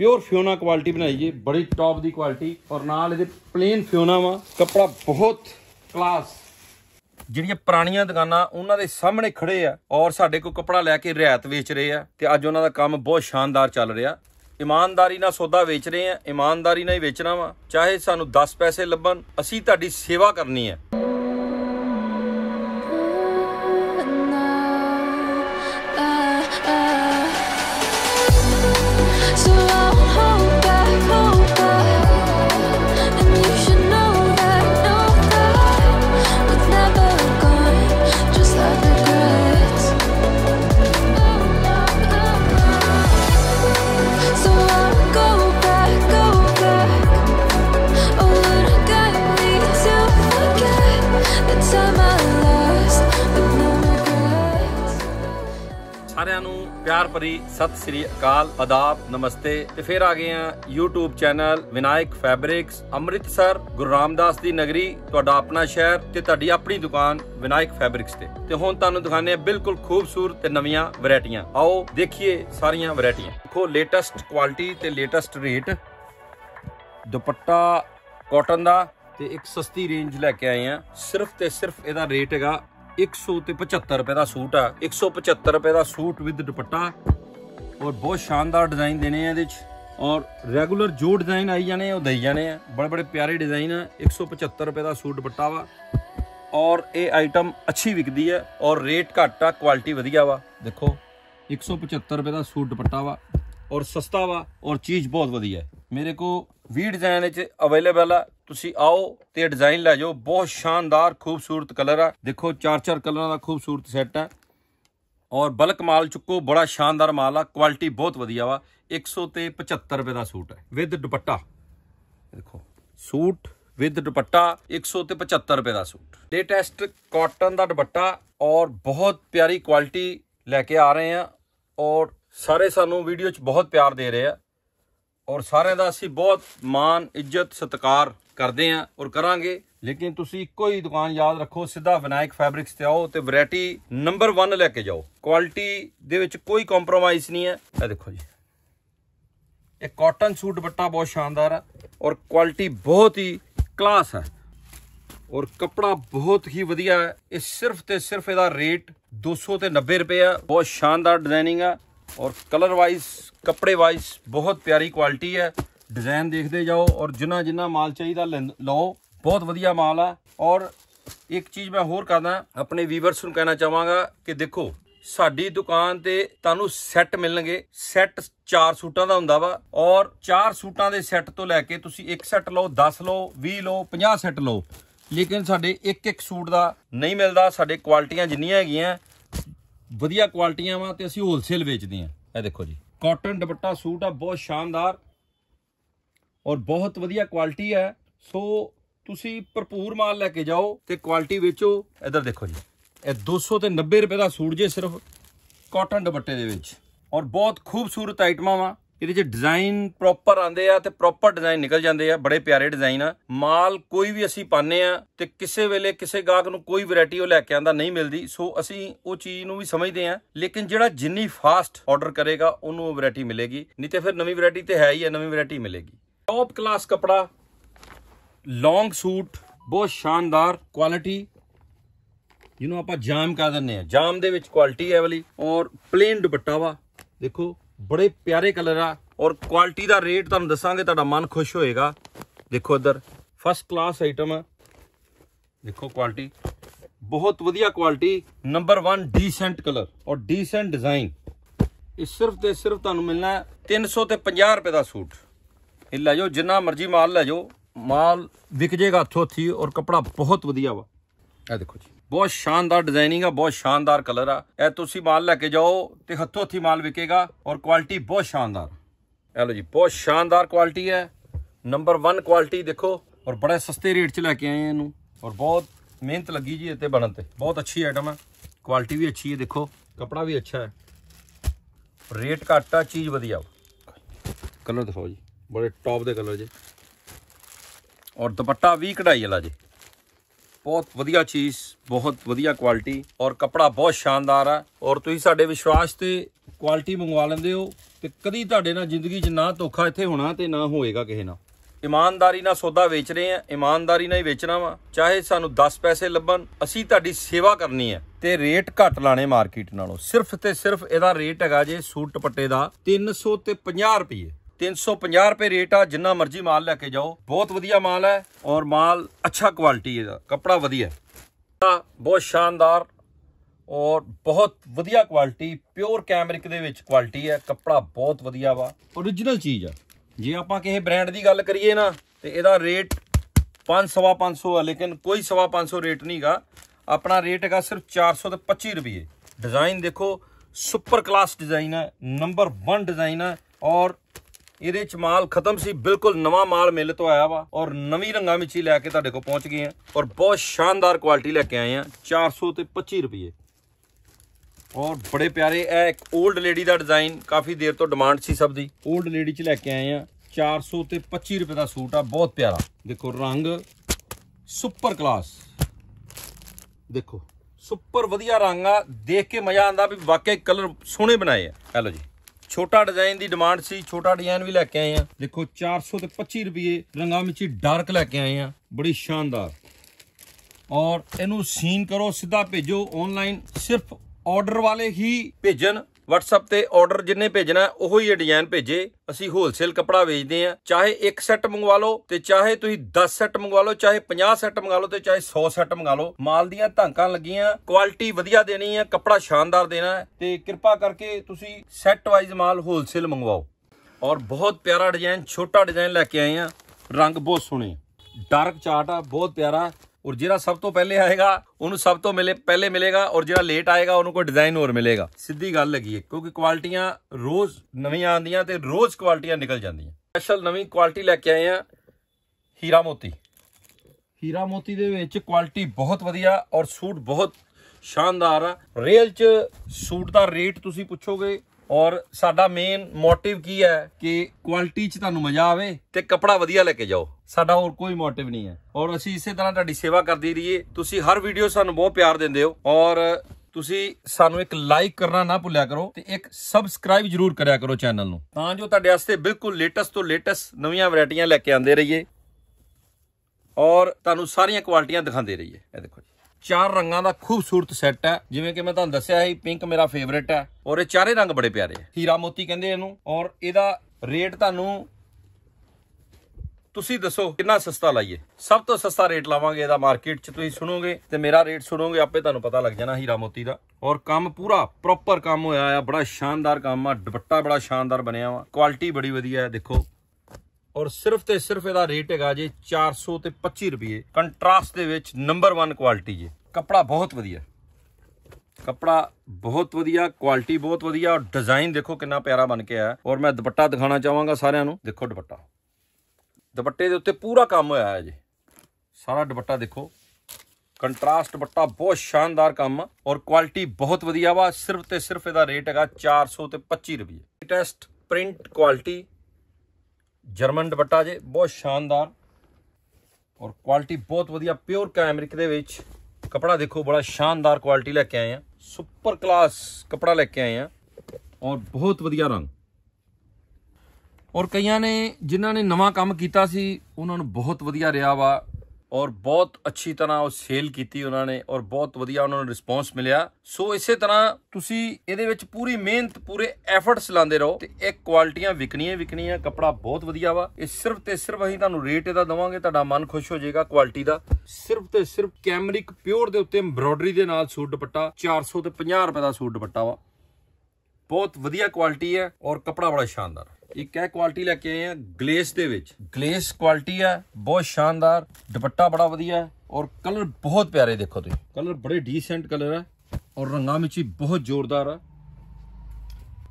pure ਫਿਓਨਾ quality ਬਣਾਈ ਜੀ ਬੜੀ ਟੌਪ ਦੀ ਕੁਆਲਿਟੀ ਔਰ ਨਾਲ ਇਹਦੇ ਪਲੇਨ ਫਿਓਨਾ ਵਾ ਕਪੜਾ ਬਹੁਤ ਕਲਾਸ ਜਿਹੜੀਆਂ ਪੁਰਾਣੀਆਂ ਦੁਕਾਨਾਂ ਉਹਨਾਂ ਦੇ ਸਾਹਮਣੇ ਖੜੇ ਆ ਔਰ ਸਾਡੇ ਕੋਲ ਕਪੜਾ ਲੈ ਕੇ ਰਿਆਇਤ ਵੇਚ ਰਹੇ ਆ ਤੇ ਅੱਜ ਉਹਨਾਂ ਦਾ ਕੰਮ ਬਹੁਤ ਸ਼ਾਨਦਾਰ ਚੱਲ ਰਿਹਾ ਇਮਾਨਦਾਰੀ ਨਾਲ ਸੌਦਾ ਵੇਚ ਰਹੇ ਆ ਇਮਾਨਦਾਰੀ ਨਾਲ ਹੀ ਵੇਚਣਾ ਵਾ ਚਾਹੇ ਸਾਨੂੰ 10 ਪੈਸੇ ਲੱਭਣ ਅਸੀਂ ਤੁਹਾਡੀ ਸੇਵਾ ਕਰਨੀ ਹੈ ਪਿਆਰ ਭਰੀ ਸਤਿ ਸ੍ਰੀ ਅਕਾਲ ਆਦਾਬ ਨਮਸਤੇ ਤੇ ਫੇਰ ਆ ਗਏ ਆ YouTube channel Vinayak fabrics Amritsar Guru Ramdas ਦੀ ਨਗਰੀ ਤੁਹਾਡਾ ਆਪਣਾ ਸ਼ਹਿਰ ਤੇ ਤੁਹਾਡੀ ਆਪਣੀ ਦੁਕਾਨ ਵਿਨਾਇਕ ਫੈਬਰਿਕਸ ਤੇ ਤੇ ਹੁਣ ਤੁਹਾਨੂੰ ਦਿਖਾਣੇ ਆ ਬਿਲਕੁਲ ਖੂਬਸੂਰਤ ਤੇ ਨਵੀਆਂ ਵੈਰਾਈਟੀਆਂ ਆਓ ਦੇਖੀਏ ਸਾਰੀਆਂ ਵੈਰਾਈਟੀਆਂ ਦੇਖੋ ਲੇਟੈਸਟ ਕੁਆਲਿਟੀ ਤੇ ਲੇਟੈਸਟ ਰੇਟ ਦੁਪੱਟਾ ਕਾਟਨ ਦਾ ਤੇ ਇੱਕ ਸਸਤੀ ਰੇਂਜ ਲੈ ਕੇ ਆਏ ਆ ਸਿਰਫ ਤੇ ਸਿਰਫ ਇਹਦਾ ਰੇਟ ਹੈਗਾ 175 ਰੁਪਏ ਦਾ ਸੂਟ ਆ 175 ਰੁਪਏ ਦਾ ਸੂਟ ਵਿਦ ਦੁਪੱਟਾ ਔਰ ਬਹੁਤ ਸ਼ਾਨਦਾਰ ਡਿਜ਼ਾਈਨ ਦੇਣੇ ਆ ਇਹਦੇ ਚ ਔਰ ਰੈਗੂਲਰ ਜੋ ਡਿਜ਼ਾਈਨ ਆਈ ਜਾਣੇ ਉਹ ਦਈ ਜਾਣੇ ਆ ਬੜੇ ਬੜੇ ਪਿਆਰੇ ਡਿਜ਼ਾਈਨ ਆ 175 ਰੁਪਏ ਦਾ ਸੂਟ ਦੁਪੱਟਾ ਵਾ ਔਰ ਇਹ ਆਈਟਮ ਅੱਛੀ ਵਿਕਦੀ ਹੈ ਔਰ ਰੇਟ ਘੱਟ ਆ ਕੁਆਲਿਟੀ ਵਧੀਆ ਵਾ ਦੇਖੋ 175 ਰੁਪਏ ਦਾ ਸੂਟ ਦੁਪੱਟਾ ਵਾ ਔਰ ਸਸਤਾ ਵਾ ਔਰ ਚੀਜ਼ ਬਹੁਤ ਵਧੀਆ ਹੈ ਮੇਰੇ ਕੋ 20 ਡਿਜ਼ਾਈਨ ਵਿੱਚ ਅਵੇਲੇਬਲ ਆ ਤੁਸੀਂ ਆਓ ਤੇ ਡਿਜ਼ਾਈਨ ਲੈ ਜਾਓ ਬਹੁਤ ਸ਼ਾਨਦਾਰ ਖੂਬਸੂਰਤ ਕਲਰ ਆ ਦੇਖੋ ਚਾਰ ਚਾਰ ਕਲਰਾਂ ਦਾ ਖੂਬਸੂਰਤ ਸੈੱਟ ਆ ਔਰ ਬਲਕ ਮਾਲ ਚੁੱਕੋ ਬੜਾ ਸ਼ਾਨਦਾਰ ਮਾਲ ਆ ਕੁਆਲਿਟੀ ਬਹੁਤ ਵਧੀਆ ਵਾ 175 ਰੁਪਏ ਦਾ ਸੂਟ ਹੈ ਵਿਦ ਦੁਪੱਟਾ ਦੇਖੋ ਸੂਟ ਵਿਦ ਦੁਪੱਟਾ 175 ਰੁਪਏ ਦਾ ਸੂਟ ਲੇਟੈਸਟ ਕਾਟਨ ਦਾ ਦੁਪੱਟਾ ਔਰ ਬਹੁਤ ਪਿਆਰੀ ਕੁਆਲਿਟੀ ਲੈ ਕੇ ਆ ਰਹੇ ਆ ਔਰ ਸਾਰੇ ਸਾਨੂੰ ਵੀਡੀਓ 'ਚ ਬਹੁਤ ਪਿਆਰ ਦੇ ਰਹੇ ਆ ਔਰ ਸਾਰਿਆਂ ਦਾ ਅਸੀਂ ਬਹੁਤ ਮਾਣ ਇੱਜ਼ਤ ਸਤਿਕਾਰ ਕਰਦੇ ਆਂ ਔਰ ਕਰਾਂਗੇ ਲੇਕਿਨ ਤੁਸੀਂ ਇੱਕੋ ਹੀ ਦੁਕਾਨ ਯਾਦ ਰੱਖੋ ਸਿੱਧਾ ਵਿਨਾਇਕ ਫੈਬਰਿਕਸ ਤੇ ਆਓ ਤੇ ਵੈਰਾਈਟੀ ਨੰਬਰ 1 ਲੈ ਕੇ ਜਾਓ ਕੁਆਲਿਟੀ ਦੇ ਵਿੱਚ ਕੋਈ ਕੰਪਰੋਮਾਈਜ਼ ਨਹੀਂ ਹੈ ਇਹ ਦੇਖੋ ਜੀ ਇਹ ਕਾਟਨ ਸੂਟ ਦੁਪੱਟਾ ਬਹੁਤ ਸ਼ਾਨਦਾਰ ਹੈ ਔਰ ਕੁਆਲਿਟੀ ਬਹੁਤ ਹੀ ਕਲਾਸ ਹੈ ਔਰ ਕਪੜਾ ਬਹੁਤ ਹੀ ਵਧੀਆ ਹੈ ਇਹ ਸਿਰਫ ਤੇ ਸਿਰਫ ਇਹਦਾ ਰੇਟ 290 ਰੁਪਏ ਆ ਬਹੁਤ ਸ਼ਾਨਦਾਰ ਡਿਜ਼ਾਈਨਿੰਗ ਆ ਔਰ ਕਲਰ ਵਾਈਜ਼ ਕਪੜੇ ਵਾਈਜ਼ ਬਹੁਤ ਪਿਆਰੀ ਕੁਆਲਿਟੀ ਹੈ ਡਿਜ਼ਾਈਨ ਦੇਖਦੇ ਜਾਓ ਔਰ ਜਿੰਨਾ ਜਿੰਨਾ ਮਾਲ ਚਾਹੀਦਾ ਲਓ ਬਹੁਤ ਵਧੀਆ ਮਾਲ ਆ ਔਰ ਇੱਕ ਚੀਜ਼ ਮੈਂ ਹੋਰ ਕਹਦਾ ਆਪਣੇ ਵੀਵਰਸ ਨੂੰ ਕਹਿਣਾ ਚਾਹਾਂਗਾ ਕਿ ਦੇਖੋ ਸਾਡੀ ਦੁਕਾਨ ਤੇ ਤੁਹਾਨੂੰ ਸੈੱਟ ਮਿਲਣਗੇ ਸੈੱਟ 4 ਸੂਟਾਂ ਦਾ ਹੁੰਦਾ ਵਾ ਔਰ 4 ਸੂਟਾਂ ਦੇ ਸੈੱਟ ਤੋਂ ਲੈ ਕੇ ਤੁਸੀਂ ਇੱਕ ਸੈੱਟ ਲਓ 10 ਲਓ 20 ਲਓ 50 ਸੈੱਟ ਲਓ ਲੇਕਿਨ ਸਾਡੇ ਇੱਕ ਇੱਕ ਸੂਟ ਦਾ ਨਹੀਂ ਮਿਲਦਾ ਸਾਡੇ ਕੁਆਲਟੀਆਂ ਜਿੰਨੀਆਂ ਹੈਗੀਆਂ ਵਧੀਆ ਕੁਆਲਟੀਆਂ ਵਾ ਤੇ ਅਸੀਂ ਹੋਲਸੇਲ ਵੇਚਦੇ ਆ ਇਹ ਦੇਖੋ ਜੀ ਕਾਟਨ ਦੁਪੱਟਾ ਸੂਟ ਆ ਬਹੁਤ ਸ਼ਾਨਦਾਰ ਔਰ ਬਹੁਤ ਵਧੀਆ ਕੁਆਲਿਟੀ ਹੈ ਸੋ ਤੁਸੀਂ ਭਰਪੂਰ ਮਾਲ ਲੈ ਕੇ ਜਾਓ ਤੇ ਕੁਆਲਿਟੀ ਵੇਚੋ ਇਧਰ ਦੇਖੋ ਜੀ ਇਹ 290 ਰੁਪਏ ਦਾ ਸੂਟ ਜੇ ਸਿਰਫ ਕਾਟਨ ਦੁਪੱਟੇ ਦੇ ਵਿੱਚ ਔਰ ਬਹੁਤ ਖੂਬਸੂਰਤ ਆਈਟਮਾਂ ਵਾ ਇਹਦੇ ਚ ਡਿਜ਼ਾਈਨ ਪ੍ਰੋਪਰ ਆਂਦੇ ਆ ਤੇ ਪ੍ਰੋਪਰ ਡਿਜ਼ਾਈਨ ਨਿਕਲ ਜਾਂਦੇ ਆ ਬੜੇ ਪਿਆਰੇ ਡਿਜ਼ਾਈਨ ਆ ਮਾਲ ਕੋਈ ਵੀ ਅਸੀਂ ਪਾਣੇ ਆ ਤੇ ਕਿਸੇ ਵੇਲੇ ਕਿਸੇ ਗਾਹਕ ਨੂੰ ਕੋਈ ਵੈਰਾਈਟੀ ਉਹ ਲੈ ਕੇ ਆਂਦਾ ਨਹੀਂ ਮਿਲਦੀ ਸੋ ਅਸੀਂ ਉਹ ਚੀਜ਼ ਨੂੰ ਵੀ ਸਮਝਦੇ ਆ ਲੇਕਿਨ ਜਿਹੜਾ ਜਿੰਨੀ ਫਾਸਟ ਆਰਡਰ ਕਰੇਗਾ ਉਹਨੂੰ ਉਹ ਵੈਰਾਈਟੀ ਮਿਲੇਗੀ ਨਹੀਂ ਤੇ ਫਿਰ ਨਵੀਂ ਵੈਰਾਈਟੀ ਤੇ ਹੈ ਹੀ ਆ ਨਵੀਂ ਵੈਰਾਈਟੀ ਮਿਲੇਗੀ ਟੌਪ ਕਲਾਸ ਕਪੜਾ ਲੌਂਗ ਸੂਟ ਬਹੁਤ ਸ਼ਾਨਦਾਰ ਕੁਆਲਿਟੀ ਜਿਹਨੂੰ ਆਪਾਂ ਜਾਮ ਕਹ ਦਿੰਨੇ ਆ ਜਾਮ ਦੇ ਵਿੱਚ ਕੁਆਲਿਟੀ ਹੈ ਵਾਲੀ ਔਰ ਪਲੇਨ ਦੁਪੱਟਾ ਵਾ ਦੇਖੋ ਬੜੇ ਪਿਆਰੇ ਕਲਰ ਆ ਔਰ ਕੁਆਲਿਟੀ ਦਾ ਰੇਟ ਤੁਹਾਨੂੰ ਦੱਸਾਂਗੇ ਤੁਹਾਡਾ ਮਨ ਖੁਸ਼ ਹੋਏਗਾ ਦੇਖੋ ਇੱਧਰ ਫਸਟ ਕਲਾਸ ਆਈਟਮ ਆ ਦੇਖੋ ਕੁਆਲਿਟੀ ਬਹੁਤ ਵਧੀਆ ਕੁਆਲਿਟੀ ਨੰਬਰ 1 ਡੀਸੈਂਟ ਕਲਰ ਔਰ ਡੀਸੈਂਟ ਡਿਜ਼ਾਈਨ ਇਹ ਸਿਰਫ ਤੇ ਸਿਰਫ ਤੁਹਾਨੂੰ ਮਿਲਣਾ 350 ਰੁਪਏ ਦਾ ਸੂਟ ਇਹ ਲੈ ਜਾਓ ਜਿੰਨਾ ਮਰਜ਼ੀ ਮਾਲ ਲੈ ਜਾਓ ਮਾਲ ਵਿਕ ਜੇਗਾ ਹੱਥੋ ਹੱਥੀ ਔਰ ਕਪੜਾ ਬਹੁਤ ਵਧੀਆ ਵਾ ਇਹ ਦੇਖੋ ਜੀ ਬਹੁਤ ਸ਼ਾਨਦਾਰ ਡਿਜ਼ਾਈਨਿੰਗ ਆ ਬਹੁਤ ਸ਼ਾਨਦਾਰ ਕਲਰ ਆ ਇਹ ਤੁਸੀਂ ਮਾਲ ਲੈ ਕੇ ਜਾਓ ਤੇ ਹੱਥੋ ਹੱਥੀ ਮਾਲ ਵਿਕੇਗਾ ਔਰ ਕੁਆਲਿਟੀ ਬਹੁਤ ਸ਼ਾਨਦਾਰ ਇਹ ਲੋ ਜੀ ਬਹੁਤ ਸ਼ਾਨਦਾਰ ਕੁਆਲਿਟੀ ਹੈ ਨੰਬਰ 1 ਕੁਆਲਿਟੀ ਦੇਖੋ ਔਰ ਬੜੇ ਸਸਤੇ ਰੇਟ 'ਚ ਲੈ ਕੇ ਆਏ ਇਹਨੂੰ ਔਰ ਬਹੁਤ ਮਿਹਨਤ ਲੱਗੀ ਜੀ ਇੱਥੇ ਬਣਨ ਤੇ ਬਹੁਤ ਅੱਛੀ ਆਈਟਮ ਹੈ ਕੁਆਲਿਟੀ ਵੀ ਅੱਛੀ ਹੈ ਦੇਖੋ ਕਪੜਾ ਵੀ ਅੱਛਾ ਹੈ ਰੇਟ ਘੱਟ ਆ ਚੀਜ਼ ਵਧੀਆ ਕਲਰ ਦਿਖਾਓ ਜੀ ਬੜੇ ਟੌਪ ਦੇ ਕਲਰ ਜੇ ਔਰ ਦੁਪੱਟਾ ਵੀ ਕਢਾਈ ਵਾਲਾ ਜੇ ਬਹੁਤ ਵਧੀਆ ਚੀਜ਼ ਬਹੁਤ ਵਧੀਆ ਕੁਆਲਿਟੀ ਔਰ ਕਪੜਾ ਬਹੁਤ ਸ਼ਾਨਦਾਰ ਆ ਔਰ ਤੁਸੀਂ ਸਾਡੇ ਵਿਸ਼ਵਾਸ ਤੇ ਕੁਆਲਿਟੀ ਮੰਗਵਾ ਲੈਂਦੇ ਹੋ ਤੇ ਕਦੀ ਤੁਹਾਡੇ ਨਾਲ ਜ਼ਿੰਦਗੀ 'ਚ ਨਾ ਧੋਖਾ ਇੱਥੇ ਹੋਣਾ ਤੇ ਨਾ ਹੋਏਗਾ ਕਿਸੇ ਨਾਲ ਇਮਾਨਦਾਰੀ ਨਾਲ ਸੌਦਾ ਵੇਚ ਰਹੇ ਆ ਇਮਾਨਦਾਰੀ ਨਾਲ ਹੀ ਵੇਚਣਾ ਵਾ ਚਾਹੇ ਸਾਨੂੰ 10 ਪੈਸੇ ਲੱਭਣ ਅਸੀਂ ਤੁਹਾਡੀ ਸੇਵਾ ਕਰਨੀ ਹੈ ਤੇ ਰੇਟ ਘੱਟ ਲਾਣੇ ਮਾਰਕੀਟ ਨਾਲੋਂ ਸਿਰਫ ਤੇ ਸਿਰਫ ਇਹਦਾ ਰੇਟ ਹੈਗਾ ਜੇ ਸੂਟ ਦੁਪੱਟੇ ਦਾ 350 ਰੁਪਏ 350 ਰੁਪਏ ਰੇਟ ਆ ਜਿੰਨਾ ਮਰਜ਼ੀ ਮਾਲ ਲੈ ਕੇ ਜਾਓ ਬਹੁਤ ਵਧੀਆ ਮਾਲ ਹੈ ਔਰ ਮਾਲ ਅੱਛਾ ਕੁਆਲਿਟੀ ਹੈ ਦਾ ਕਪੜਾ ਵਧੀਆ ਬਹੁਤ ਸ਼ਾਨਦਾਰ ਔਰ ਬਹੁਤ ਵਧੀਆ ਕੁਆਲਿਟੀ ਪਿਓਰ ਕੈਮਰਿਕ ਦੇ ਵਿੱਚ ਕੁਆਲਿਟੀ ਹੈ ਕਪੜਾ ਬਹੁਤ ਵਧੀਆ ਵਾ origignal ਚੀਜ਼ ਆ ਜੇ ਆਪਾਂ ਕਿਸੇ ਬ੍ਰਾਂਡ ਦੀ ਗੱਲ ਕਰੀਏ ਨਾ ਤੇ ਇਹਦਾ ਰੇਟ 5.5 500 ਆ ਲੇਕਿਨ ਕੋਈ 500 ਰੇਟ ਨਹੀਂਗਾ ਆਪਣਾ ਰੇਟ ਹੈਗਾ ਸਿਰਫ 425 ਰੁਪਏ ਡਿਜ਼ਾਈਨ ਦੇਖੋ ਸੁਪਰ ਕਲਾਸ ਡਿਜ਼ਾਈਨ ਹੈ ਨੰਬਰ 1 ਡਿਜ਼ਾਈਨ ਹੈ ਔਰ ਇਹਦੇ ਚ ਮਾਲ ਖਤਮ ਸੀ ਬਿਲਕੁਲ ਨਵਾਂ ਮਾਲ ਮਿਲ ਤੋਂ ਆਇਆ ਵਾ ਔਰ ਨਵੀਂ ਰੰਗਾਂ ਵਿੱਚ ਹੀ ਲੈ ਕੇ ਤੁਹਾਡੇ ਕੋਲ ਪਹੁੰਚ ਗਏ ਆ ਔਰ ਬਹੁਤ ਸ਼ਾਨਦਾਰ ਕੁਆਲਿਟੀ ਲੈ ਕੇ ਆਏ ਆ 400 ਤੇ 25 ਰੁਪਏ ਔਰ ਬੜੇ ਪਿਆਰੇ ਇਹ ਇੱਕ 올ਡ ਲੇਡੀ ਦਾ ਡਿਜ਼ਾਈਨ ਕਾਫੀ ਦੇਰ ਤੋਂ ਡਿਮਾਂਡ ਸੀ ਸਭ ਦੀ 올ਡ ਲੇਡੀ ਚ ਲੈ ਕੇ ਆਏ ਆ 400 ਤੇ 25 ਰੁਪਏ ਦਾ ਸੂਟ ਆ ਬਹੁਤ ਪਿਆਰਾ ਦੇਖੋ ਰੰਗ ਸੁਪਰ ਕਲਾਸ ਦੇਖੋ ਸੁਪਰ ਵਧੀਆ ਰੰਗ ਆ ਦੇਖ ਕੇ ਮਜ਼ਾ ਆਂਦਾ ਵੀ ਵਾਕਈ ਕਲਰ ਸੋਹਣੇ ਬਣਾਏ ਆ ਲੋ ਜੀ ਛੋਟਾ ਡਿਜ਼ਾਈਨ ਦੀ ਡਿਮਾਂਡ ਸੀ ਛੋਟਾ ਡਿਜ਼ਾਈਨ ਵੀ ਲੈ ਕੇ ਆਏ ਆ ਦੇਖੋ 400 25 ਰੁਪਏ ਰੰਗਾਂ ਵਿੱਚ ਡਾਰਕ ਲੈ ਕੇ ਆਏ ਆ ਬੜੀ ਸ਼ਾਨਦਾਰ ਔਰ ਇਹਨੂੰ ਸੀਨ ਕਰੋ ਸਿੱਧਾ ਭੇਜੋ ਆਨਲਾਈਨ ਸਿਰਫ ਆਰਡਰ ਵਾਲੇ ਹੀ ਭੇਜਣ WhatsApp ਤੇ ਆਰਡਰ ਜਿੰਨੇ ਭੇਜਣਾ ਉਹੋ ਹੀ ਡਿਜ਼ਾਈਨ ਭੇਜੇ ਅਸੀਂ ਹੋਲਸੇਲ ਕਪੜਾ ਵੇਚਦੇ ਆ ਚਾਹੇ ਇੱਕ ਸੈੱਟ ਮੰਗਵਾ ਲਓ ਤੇ ਚਾਹੇ ਤੁਸੀਂ 10 ਸੈੱਟ ਮੰਗਵਾ ਲਓ ਚਾਹੇ 50 ਸੈੱਟ ਮੰਗਵਾ ਲਓ ਤੇ ਚਾਹੇ 100 ਸੈੱਟ ਮੰਗਵਾ ਲਓ ਮਾਲ ਦੀਆਂ ਧਾਂਕਾਂ ਲੱਗੀਆਂ ਕੁਆਲਿਟੀ ਵਧੀਆ ਦੇਣੀ ਆ ਕਪੜਾ ਸ਼ਾਨਦਾਰ ਦੇਣਾ ਤੇ ਕਿਰਪਾ ਕਰਕੇ ਤੁਸੀਂ ਸੈੱਟ ਵਾਈਜ਼ ਮਾਲ ਹੋਲਸੇਲ ਮੰਗਵਾਓ ਔਰ ਬਹੁਤ ਪਿਆਰਾ ਡਿਜ਼ਾਈਨ ਛੋਟਾ ਡਿਜ਼ਾਈਨ ਲੈ ਕੇ ਆਏ ਆ ਰੰਗ ਬਹੁਤ ਸੋਹਣੇ ਡਾਰਕ ਚਾਰਟ ਆ ਬਹੁਤ ਪਿਆਰਾ ਔਰ ਜਿਹੜਾ ਸਭ ਤੋਂ ਪਹਿਲੇ ਆਏਗਾ ਉਹਨੂੰ ਸਭ ਤੋਂ ਮਿਲੇ ਪਹਿਲੇ ਮਿਲੇਗਾ ਔਰ ਜਿਹੜਾ ਲੇਟ ਆਏਗਾ ਉਹਨੂੰ ਕੋਈ ਡਿਜ਼ਾਈਨ ਹੋਰ ਮਿਲੇਗਾ ਸਿੱਧੀ ਗੱਲ ਲੱਗੀ ਹੈ ਕਿਉਂਕਿ ਕੁਆਲਟੀਆਂ ਰੋਜ਼ ਨਵੀਆਂ ਆਉਂਦੀਆਂ ਤੇ ਰੋਜ਼ ਕੁਆਲਟੀਆਂ ਨਿਕਲ ਜਾਂਦੀਆਂ ਸਪੈਸ਼ਲ ਨਵੀਂ ਕੁਆਲਿਟੀ ਲੈ ਕੇ ਆਏ ਆ ਹੀਰਾ ਮੋਤੀ ਹੀਰਾ ਮੋਤੀ ਦੇ ਵਿੱਚ ਕੁਆਲਿਟੀ ਬਹੁਤ ਵਧੀਆ ਔਰ ਸੂਟ ਬਹੁਤ ਸ਼ਾਨਦਾਰ ਆ ਰੀਅਲ 'ਚ ਸੂਟ ਦਾ ਰੇਟ ਤੁਸੀਂ ਪੁੱਛੋਗੇ ਔਰ ਸਾਡਾ ਮੇਨ ਮੋਟਿਵ ਕੀ ਹੈ ਕਿ ਕੁਆਲਿਟੀ 'ਚ ਤੁਹਾਨੂੰ ਮਜ਼ਾ ਆਵੇ ਤੇ ਕਪੜਾ ਵਧੀਆ ਲੈ ਕੇ ਜਾਓ ਸਾਡਾ ਹੋਰ ਕੋਈ ਮੋਟਿਵ ਨਹੀਂ ਹੈ ਔਰ ਅਸੀਂ ਇਸੇ ਤਰ੍ਹਾਂ ਤੁਹਾਡੀ ਸੇਵਾ ਕਰਦੇ ਰਹੀਏ ਤੁਸੀਂ ਹਰ ਵੀਡੀਓ ਸਾਨੂੰ ਬਹੁਤ ਪਿਆਰ ਦਿੰਦੇ ਹੋ ਔਰ ਤੁਸੀਂ ਸਾਨੂੰ ਇੱਕ ਲਾਈਕ ਕਰਨਾ ਨਾ ਭੁੱਲਿਆ ਕਰੋ ਤੇ ਇੱਕ ਸਬਸਕ੍ਰਾਈਬ ਜਰੂਰ ਕਰਿਆ ਕਰੋ ਚੈਨਲ ਨੂੰ ਤਾਂ ਜੋ ਤੁਹਾਡੇ ਵਾਸਤੇ ਬਿਲਕੁਲ ਲੇਟੈਸਟ ਤੋਂ ਲੇਟੈਸਟ ਨਵੀਆਂ ਵੈਰਾਈਟੀਆਂ ਲੈ ਕੇ ਆਉਂਦੇ ਰਹੀਏ ਔਰ ਤੁਹਾਨੂੰ ਸਾਰੀਆਂ ਕੁਆਲਿਟੀਆਂ ਦਿਖਾਉਂਦੇ ਰਹੀਏ ਇਹ ਦੇਖੋ ਚਾਰ ਰੰਗਾਂ ਦਾ ਖੂਬਸੂਰਤ ਸੈੱਟ ਹੈ ਜਿਵੇਂ ਕਿ ਮੈਂ ਤੁਹਾਨੂੰ ਦੱਸਿਆ ਸੀ ਪਿੰਕ ਮੇਰਾ ਫੇਵਰਿਟ ਹੈ ਔਰ ਇਹ ਚਾਰੇ ਰੰਗ ਬੜੇ ਪਿਆਰੇ ਹੈ ਹੀਰਾ ਮੋਤੀ ਕਹਿੰਦੇ ਇਹਨੂੰ ਔਰ ਇਹਦਾ ਰੇਟ ਤੁਹਾਨੂੰ ਤੁਸੀਂ ਦੱਸੋ ਕਿੰਨਾ ਸਸਤਾ ਲਾਈਏ ਸਭ ਤੋਂ ਸਸਤਾ ਰੇਟ ਲਾਵਾਂਗੇ ਇਹਦਾ ਮਾਰਕੀਟ 'ਚ ਤੁਸੀਂ ਸੁਣੋਗੇ ਤੇ ਮੇਰਾ ਰੇਟ ਸੁਣੋਗੇ ਆਪੇ ਤੁਹਾਨੂੰ ਪਤਾ ਲੱਗ ਜਾਣਾ ਹੀਰਾ ਮੋਤੀ ਦਾ ਔਰ ਕੰਮ ਪੂਰਾ ਪ੍ਰੋਪਰ ਕੰਮ ਹੋਇਆ ਆ ਬੜਾ ਸ਼ਾਨਦਾਰ ਕੰਮ ਆ ਦੁਪੱਟਾ ਬੜਾ ਸ਼ਾਨਦਾਰ ਬਣਿਆ ਵਾ ਕੁਆਲਿਟੀ ਬੜੀ ਵਧੀਆ ਹੈ ਦੇਖੋ ਔਰ ਸਿਰਫ ਤੇ ਸਿਰਫ ਇਹਦਾ ਰੇਟ ਹੈਗਾ ਜੀ 400 ਤੇ 25 ਰੁਪਏ ਕੰਟਰਾਸਟ ਦੇ ਵਿੱਚ ਨੰਬਰ 1 ਕੁਆਲਿਟੀ ਜੀ ਕਪੜਾ ਬਹੁਤ ਵਧੀਆ ਕਪੜਾ ਬਹੁਤ ਵਧੀਆ ਕੁਆਲਿਟੀ ਬਹੁਤ ਵਧੀਆ ਔਰ ਡਿਜ਼ਾਈਨ ਦੇਖੋ ਕਿੰਨਾ ਪਿਆਰਾ ਬਣ ਕੇ ਆਇਆ ਔਰ ਮੈਂ ਦੁਪੱਟਾ ਦਿਖਾਣਾ ਚਾਹਾਂਗਾ ਸਾਰਿਆਂ ਨੂੰ ਦੇਖੋ ਦੁਪੱਟਾ ਦੁਪੱਟੇ ਦੇ ਉੱਤੇ ਪੂਰਾ ਕੰਮ ਹੋਇਆ ਹੈ ਜੀ ਸਾਰਾ ਦੁਪੱਟਾ ਦੇਖੋ ਕੰਟਰਾਸਟ ਦੁਪੱਟਾ ਬਹੁਤ ਸ਼ਾਨਦਾਰ ਕੰਮ ਔਰ ਕੁਆਲਿਟੀ ਬਹੁਤ ਵਧੀਆ ਵਾ ਸਿਰਫ ਤੇ ਸਿਰਫ ਇਹਦਾ ਰੇਟ ਹੈਗਾ 400 ਤੇ 25 ਰੁਪਏ test print quality German dupatta ਜੇ ਬਹੁਤ ਸ਼ਾਨਦਾਰ ਔਰ ਕੁਆਲਿਟੀ ਬਹੁਤ ਵਧੀਆ ਪਿਓਰ ਕੈਮਰਿਕ ਦੇ ਵਿੱਚ ਕਪੜਾ ਦੇਖੋ ਬੜਾ ਸ਼ਾਨਦਾਰ ਕੁਆਲਿਟੀ ਲੈ ਕੇ ਆਏ ਆ ਸੁਪਰ ਕਲਾਸ ਕਪੜਾ ਲੈ ਕੇ ਆਏ ਆ ਔਰ ਬਹੁਤ ਵਧੀਆ ਰੰਗ ਔਰ ਕਈਆਂ ਨੇ ਜਿਨ੍ਹਾਂ ਨੇ ਨਵਾਂ ਕੰਮ ਕੀਤਾ ਸੀ ਉਹਨਾਂ ਨੂੰ ਬਹੁਤ ਵਧੀਆ ਰਿਹਾ ਵਾ ਔਰ ਬਹੁਤ ਅੱਛੀ ਤਰ੍ਹਾਂ ਉਹ ਸੇਲ ਕੀਤੀ ਉਹਨਾਂ ਨੇ ਔਰ ਬਹੁਤ ਵਧੀਆ ਉਹਨਾਂ ਨੂੰ ਰਿਸਪੌਂਸ ਮਿਲਿਆ ਸੋ ਇਸੇ ਤਰ੍ਹਾਂ ਤੁਸੀਂ ਇਹਦੇ ਵਿੱਚ ਪੂਰੀ ਮਿਹਨਤ ਪੂਰੇ ਐਫਰਟਸ ਲਾਉਂਦੇ ਰਹੋ ਤੇ ਇਹ ਕੁਆਲਿਟੀਆਂ ਵਿਕਣੀਆਂ ਵਿਕਣੀਆਂ ਕਪੜਾ ਬਹੁਤ ਵਧੀਆ ਵਾ ਇਹ ਸਿਰਫ ਤੇ ਸਿਰਫ ਅਸੀਂ ਤੁਹਾਨੂੰ ਰੇਟ ਇਹਦਾ ਦਵਾਂਗੇ ਤੁਹਾਡਾ ਮਨ ਖੁਸ਼ ਹੋ ਜਾਏਗਾ ਕੁਆਲਿਟੀ ਦਾ ਸਿਰਫ ਤੇ ਸਿਰਫ ਕੈਮਰਿਕ ਪਿਓਰ ਦੇ ਉੱਤੇ ਐਮਬਰਾਇਡਰੀ ਦੇ ਨਾਲ ਸੂਟ ਦੁਪੱਟਾ 450 ਰੁਪਏ ਦਾ ਸੂਟ ਦੁਪੱਟਾ ਵਾ ਬਹੁਤ ਵਧੀਆ ਕੁਆਲਿਟੀ ਹੈ ਔਰ ਕਪੜਾ ਬੜਾ ਸ਼ਾਨਦਾਰ ਇੱਕ ਇਹ ਕੁਆਲਿਟੀ ਲੈ ਕੇ ਆਏ ਆ ਗਲੇਸ ਦੇ ਵਿੱਚ ਗਲੇਸ ਕੁਆਲਿਟੀ ਹੈ ਬਹੁਤ ਸ਼ਾਨਦਾਰ ਦੁਪੱਟਾ ਬੜਾ ਵਧੀਆ ਔਰ ਕਲਰ ਬਹੁਤ ਪਿਆਰੇ ਦੇਖੋ ਤੁਸੀਂ ਕਲਰ ਬੜੇ ਡੀਸੈਂਟ ਕਲਰ ਹੈ ਔਰ ਰੰਗਾਂ ਵਿੱਚ ਵੀ ਬਹੁਤ ਜ਼ੋਰਦਾਰ ਆ